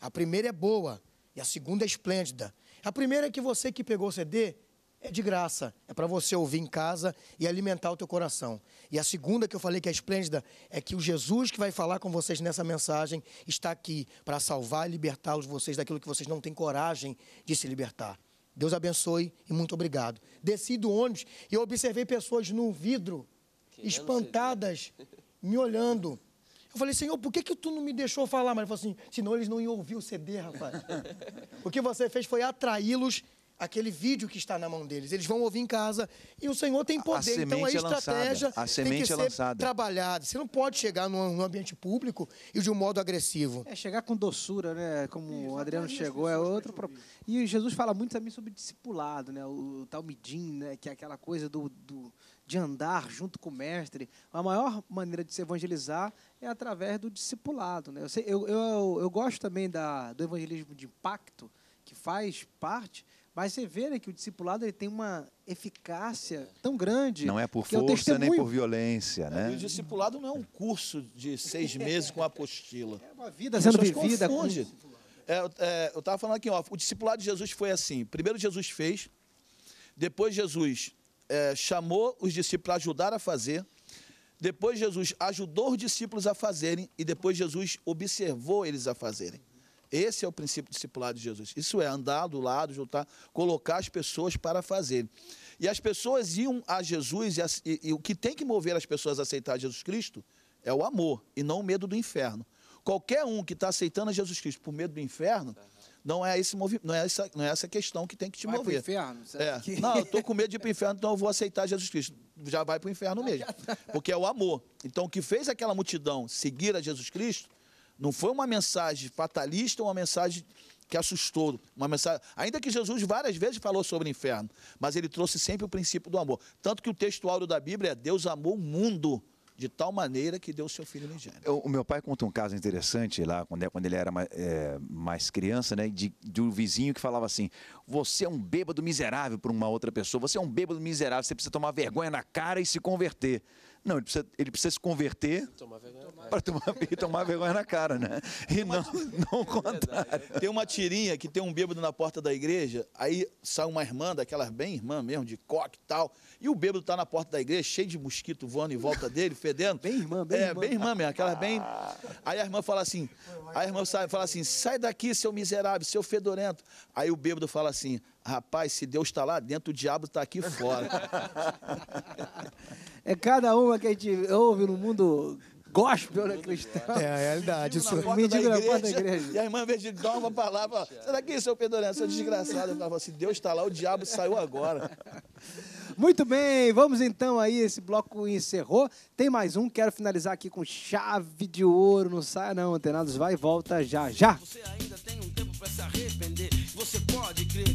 A primeira é boa e a segunda é esplêndida. A primeira é que você que pegou o CD é de graça, é para você ouvir em casa e alimentar o teu coração. E a segunda que eu falei que é esplêndida é que o Jesus que vai falar com vocês nessa mensagem está aqui para salvar e libertar vocês daquilo que vocês não têm coragem de se libertar. Deus abençoe e muito obrigado. Desci do ônibus e eu observei pessoas no vidro, que espantadas, [laughs] me olhando. Eu falei, Senhor, por que, que tu não me deixou falar? Mas ele falou assim, senão eles não iam ouvir o CD, rapaz. [laughs] o que você fez foi atraí-los aquele vídeo que está na mão deles. Eles vão ouvir em casa e o Senhor tem poder. A então a é estratégia é a tem que é ser lançada. trabalhada. Você não pode chegar num, ambiente público e de um modo agressivo. É chegar com doçura, né? Como o Adriano chegou, é outro problema. E Jesus fala muito também sobre discipulado, né? O talmidim, né? Que é aquela coisa do, do de andar junto com o mestre. A maior maneira de se evangelizar é através do discipulado. Né? Eu, sei, eu, eu, eu gosto também da, do evangelismo de impacto, que faz parte, mas você vê né, que o discipulado ele tem uma eficácia tão grande. Não é por é força é nem por violência. Né? E o discipulado não é um curso de seis meses com apostila. É uma vida sendo vivida. Com... É, é, eu estava falando aqui, ó, o discipulado de Jesus foi assim. Primeiro Jesus fez, depois Jesus é, chamou os discípulos para ajudar a fazer, depois Jesus ajudou os discípulos a fazerem e depois Jesus observou eles a fazerem. Esse é o princípio discipulado de Jesus. Isso é andar do lado, juntar, colocar as pessoas para fazer. E as pessoas iam a Jesus, e, e, e o que tem que mover as pessoas a aceitar Jesus Cristo é o amor e não o medo do inferno. Qualquer um que está aceitando a Jesus Cristo por medo do inferno, não é esse não é essa, não é essa questão que tem que te vai mover. Vai para o inferno? É. Não, eu estou com medo de ir para o inferno, então eu vou aceitar Jesus Cristo. Já vai para o inferno mesmo. [laughs] Porque é o amor. Então, o que fez aquela multidão seguir a Jesus Cristo não foi uma mensagem fatalista, uma mensagem que assustou, uma mensagem, ainda que Jesus várias vezes falou sobre o inferno, mas ele trouxe sempre o princípio do amor. Tanto que o textual da Bíblia é Deus amou o mundo de tal maneira que deu o seu filho unigênito. O meu pai conta um caso interessante lá, quando é, ele era é, mais criança, né, de, de, um vizinho que falava assim, você é um bêbado miserável para uma outra pessoa, você é um bêbado miserável, você precisa tomar vergonha na cara e se converter. Não, ele precisa, ele precisa se converter para tomar, tomar, vergonha na cara, né? E não, não o contrário. Tem uma tirinha que tem um bêbado na porta da igreja, aí sai uma irmã, daquelas bem irmã mesmo, de coque e tal, e o bêbado está na porta da igreja, cheio de mosquito voando em volta dele, fedendo. Bem irmã, bem é, irmã. É, bem irmã mesmo, aquelas bem... Ah. Aí a irmã fala assim, a irmã sai, fala assim, sai daqui, seu miserável, seu fedorento. Aí o bêbado fala assim, Rapaz, se Deus está lá dentro, o diabo está aqui fora. [laughs] é cada uma que a gente ouve no mundo gospel, né, cristão? É a realidade. Isso. É. diga na porta da igreja. E a irmã, vez de dar uma palavra, isso é o Pedro Neto, seu desgraçado. Eu falava assim, Deus está lá, o diabo saiu agora. [laughs] Muito bem, vamos então aí, esse bloco encerrou. Tem mais um, quero finalizar aqui com chave de ouro. Não saia não, antenados, vai e volta já, já. Você ainda tem um tempo para se arrepender, você pode crer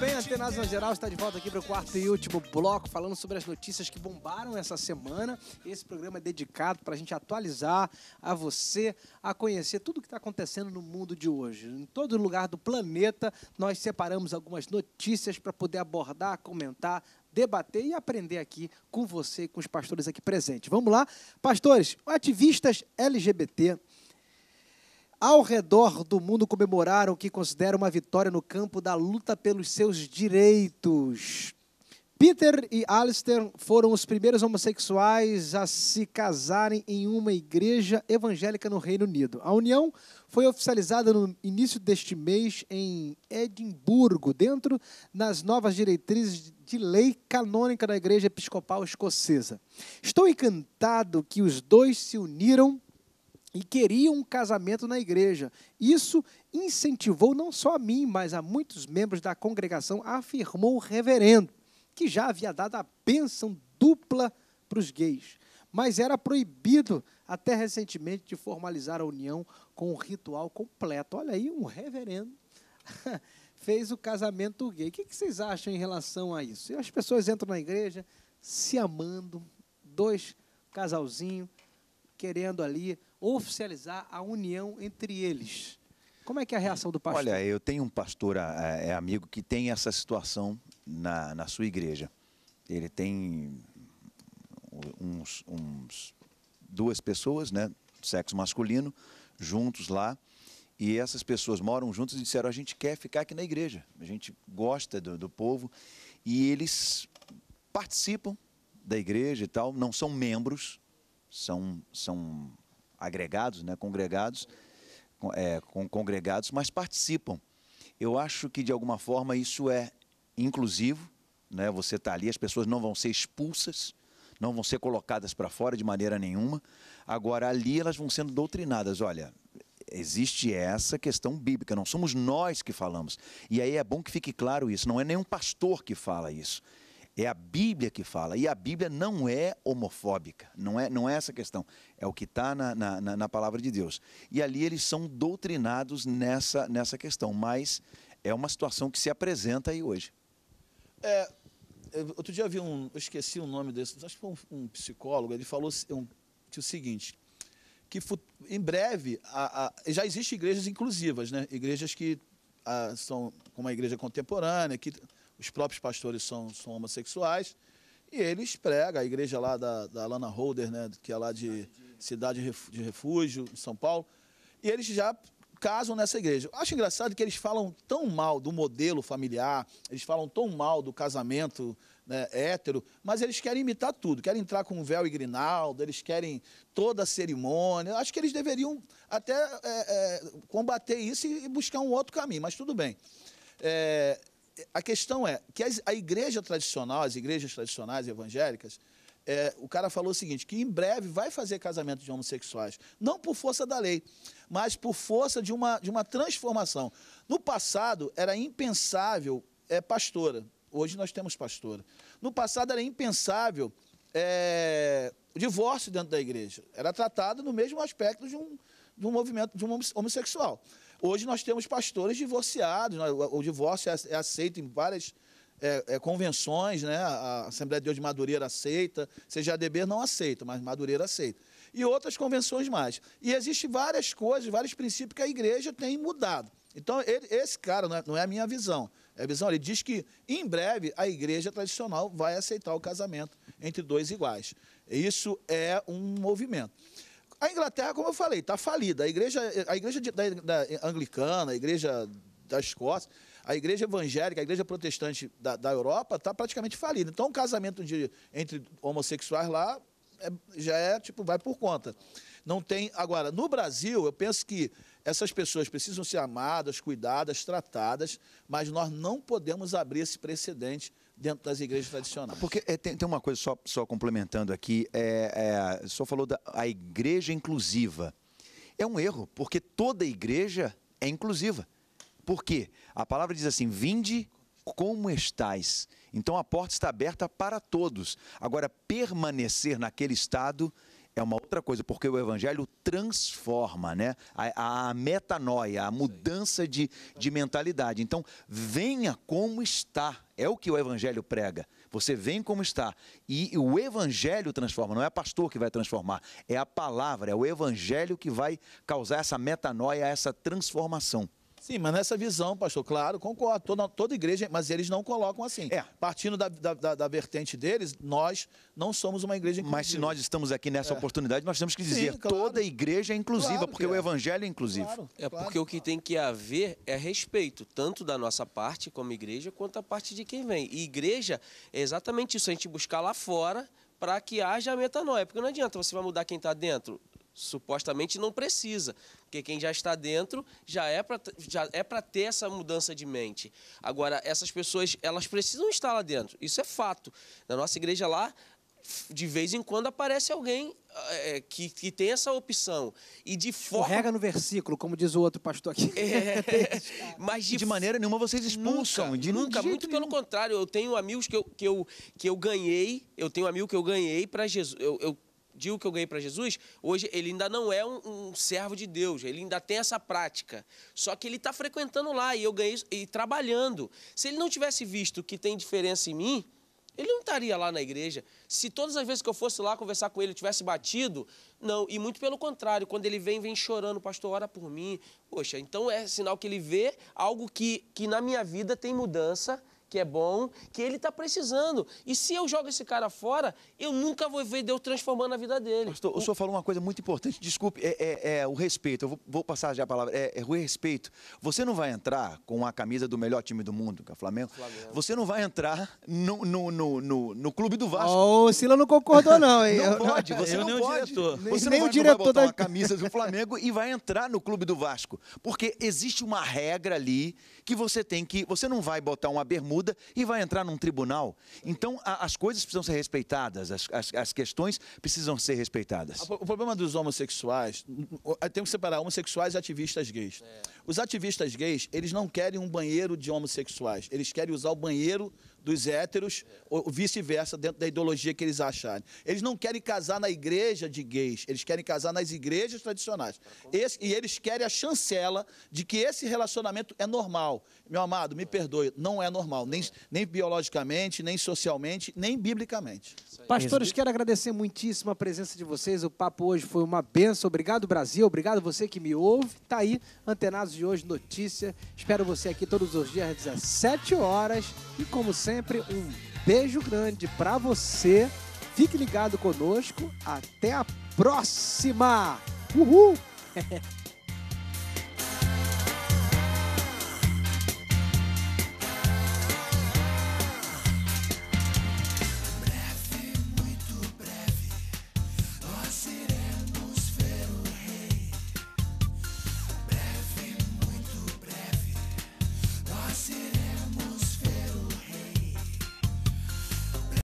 bem, Antenados na Geral está de volta aqui para o quarto e último bloco, falando sobre as notícias que bombaram essa semana. Esse programa é dedicado para a gente atualizar a você, a conhecer tudo o que está acontecendo no mundo de hoje. Em todo lugar do planeta, nós separamos algumas notícias para poder abordar, comentar, debater e aprender aqui com você e com os pastores aqui presentes. Vamos lá? Pastores, ativistas LGBT ao redor do mundo comemoraram o que considera uma vitória no campo da luta pelos seus direitos. Peter e Alistair foram os primeiros homossexuais a se casarem em uma igreja evangélica no Reino Unido. A união foi oficializada no início deste mês em Edimburgo, dentro das novas diretrizes de lei canônica da Igreja Episcopal Escocesa. Estou encantado que os dois se uniram e queriam um casamento na igreja. Isso incentivou não só a mim, mas a muitos membros da congregação, afirmou o reverendo, que já havia dado a bênção dupla para os gays, mas era proibido até recentemente de formalizar a união com um ritual completo. Olha aí, um reverendo [laughs] fez o casamento gay. O que vocês acham em relação a isso? As pessoas entram na igreja se amando, dois casalzinho querendo ali oficializar a união entre eles. Como é que é a reação do pastor? Olha, eu tenho um pastor ah, é, é, amigo que tem essa situação na, na sua igreja. Ele tem uns, uns duas pessoas, né, sexo masculino, juntos lá. E essas pessoas moram juntos e disseram: a gente quer ficar aqui na igreja, a gente gosta do, do povo. E eles participam da igreja e tal, não são membros, são, são agregados, né, congregados, é, com, congregados, mas participam. Eu acho que, de alguma forma, isso é inclusivo, né? você está ali, as pessoas não vão ser expulsas, não vão ser colocadas para fora de maneira nenhuma. Agora, ali elas vão sendo doutrinadas. Olha, existe essa questão bíblica, não somos nós que falamos. E aí é bom que fique claro isso, não é nenhum pastor que fala isso. É a Bíblia que fala. E a Bíblia não é homofóbica. Não é, não é essa questão. É o que está na, na, na, palavra de Deus. E ali eles são doutrinados nessa, nessa questão. Mas é uma situação que se apresenta aí hoje. É, outro dia eu vi um. Eu esqueci o nome desse. Acho que foi um, um psicólogo. Ele falou um, o seguinte. Que em breve a, a, já existem igrejas inclusivas, né? Igrejas que a, ah, são como a igreja contemporânea, que os próprios pastores são, são homossexuais, e eles pregam, a igreja lá da, da Lana Holder, né, que é lá de Cidade de Refúgio, em São Paulo, e eles já casam nessa igreja. Eu acho engraçado que eles falam tão mal do modelo familiar, eles falam tão mal do casamento né, hétero, mas eles querem imitar tudo, querem entrar com véu e grinaldo, eles querem toda a cerimônia. Eu acho que eles deveriam até é, é, combater isso e buscar um outro caminho, mas tudo bem. É, a questão é que as, a igreja tradicional, as igrejas tradicionais evangélicas, é, o cara falou o seguinte: que em breve vai fazer casamento de homossexuais. Não por força da lei, mas por força de uma, de uma transformação. No passado, era impensável é, pastora. Hoje nós temos pastora. No passado, era impensável é, o divórcio dentro da igreja. Era tratado no mesmo aspecto de um, de um movimento de um homossexual. Hoje nós temos pastores divorciados, né? o divórcio é, é aceito em várias é, é, convenções, né? a Assembleia de Deus de Madureira aceita, seja ADB não aceita, mas Madureira aceita. E outras convenções mais. E existem várias coisas, vários princípios que a igreja tem mudado. Então, ele, esse cara não é, não é, a minha visão. É a visão, ele diz que em breve a igreja tradicional vai aceitar o casamento entre dois iguais. Isso é um movimento. A Inglaterra, como eu falei, está falida. A igreja, a igreja de, da, da anglicana, a igreja da Escócia, a igreja evangélica, a igreja protestante da, da Europa está praticamente falida. Então, o um casamento de, entre homossexuais lá é, já é, tipo, vai por conta. Não tem. Agora, no Brasil, eu penso que essas pessoas precisam ser amadas, cuidadas, tratadas, mas nós não podemos abrir esse precedente dentro das igrejas tradicionais. Porque é, tem, tem, uma coisa só, só complementando aqui, é, é, só falou da a igreja inclusiva. É um erro, porque toda igreja é inclusiva. Por quê? A palavra diz assim: vinde como estais. Então a porta está aberta para todos. Agora, permanecer naquele estado é uma outra coisa, porque o evangelho transforma, né? A, a metanoia, a mudança de, de mentalidade. Então, venha como está, é o que o evangelho prega. Você vem como está. E o Evangelho transforma, não é pastor que vai transformar, é a palavra, é o Evangelho que vai causar essa metanoia, essa transformação. Sim, mas nessa visão, pastor, claro, concordo. Toda, toda igreja, mas eles não colocam assim. É. Partindo da, da, da, da vertente deles, nós não somos uma igreja inclusiva. Mas se nós estamos aqui nessa é. oportunidade, nós temos que dizer Sim, claro. toda igreja é inclusiva, claro porque é. o evangelho é inclusivo. Claro, é porque o que tem que haver é respeito, tanto da nossa parte como igreja, quanto da parte de quem vem. E igreja é exatamente isso, a gente buscar lá fora para que haja metanoia. Porque não adianta você vai mudar quem está dentro supostamente não precisa. Porque quem já está dentro já é para já é para ter essa mudança de mente. Agora, essas pessoas, elas precisam estar lá dentro. Isso é fato. Na nossa igreja lá, de vez em quando aparece alguém é, que, que tem essa opção. E de forma. no versículo, como diz o outro pastor aqui. É, [laughs] mas de... de... maneira nenhuma vocês expulsam. Nunca, de nunca. Muito nenhum. pelo contrário, eu tenho amigos que eu, que eu, que eu ganhei, eu tenho amigo que eu ganhei para Jesus. eu, eu o que eu ganhei para Jesus, hoje ele ainda não é um, um, servo de Deus, ele ainda tem essa prática. Só que ele está frequentando lá e eu ganhei e trabalhando. Se ele não tivesse visto que tem diferença em mim, ele não estaria lá na igreja. Se todas as vezes que eu fosse lá conversar com ele, eu tivesse batido, não. E muito pelo contrário, quando ele vem, vem chorando, pastor, ora por mim. Poxa, então é sinal que ele vê algo que, que na minha vida tem mudança que é bom, que ele está precisando. E se eu jogo esse cara fora, eu nunca vou ver Deus transformando a vida dele. Pastor, o, o senhor falou uma coisa muito importante, desculpe, é, é, é o respeito. Eu vou, vou, passar já a palavra. É, é, o respeito. Você não vai entrar com a camisa do melhor time do mundo, que é o Flamengo. Flamengo. Você não vai entrar no, no, no, no, no clube do Vasco. Oh, o Sila não concordou, não, hein? não pode, você eu não nem pode. O diretor. Você nem, não vai, o diretor não vai botar da... camisa do Flamengo e vai entrar no clube do Vasco. Porque existe uma regra ali que você tem que. Você não vai botar uma bermuda muda e vai entrar num tribunal. Então, a, as coisas precisam ser respeitadas, as, as, as, questões precisam ser respeitadas. O problema dos homossexuais, temos que separar homossexuais e ativistas gays. É. Os ativistas gays, eles não querem um banheiro de homossexuais, eles querem usar o banheiro dos héteros, ou vice-versa, dentro da ideologia que eles acharem. Eles não querem casar na igreja de gays, eles querem casar nas igrejas tradicionais. Esse, e eles querem a chancela de que esse relacionamento é normal. Meu amado, me perdoe, não é normal, nem, nem biologicamente, nem socialmente, nem biblicamente. Pastores, quero agradecer muitíssimo a presença de vocês. O papo hoje foi uma benção. Obrigado, Brasil. Obrigado você que me ouve. Tá aí, antenados de hoje, notícia. Espero você aqui todos os dias às 17 horas. E como sempre, sempre, um beijo grande para você. Fique ligado conosco. Até a próxima! Uhul! [laughs]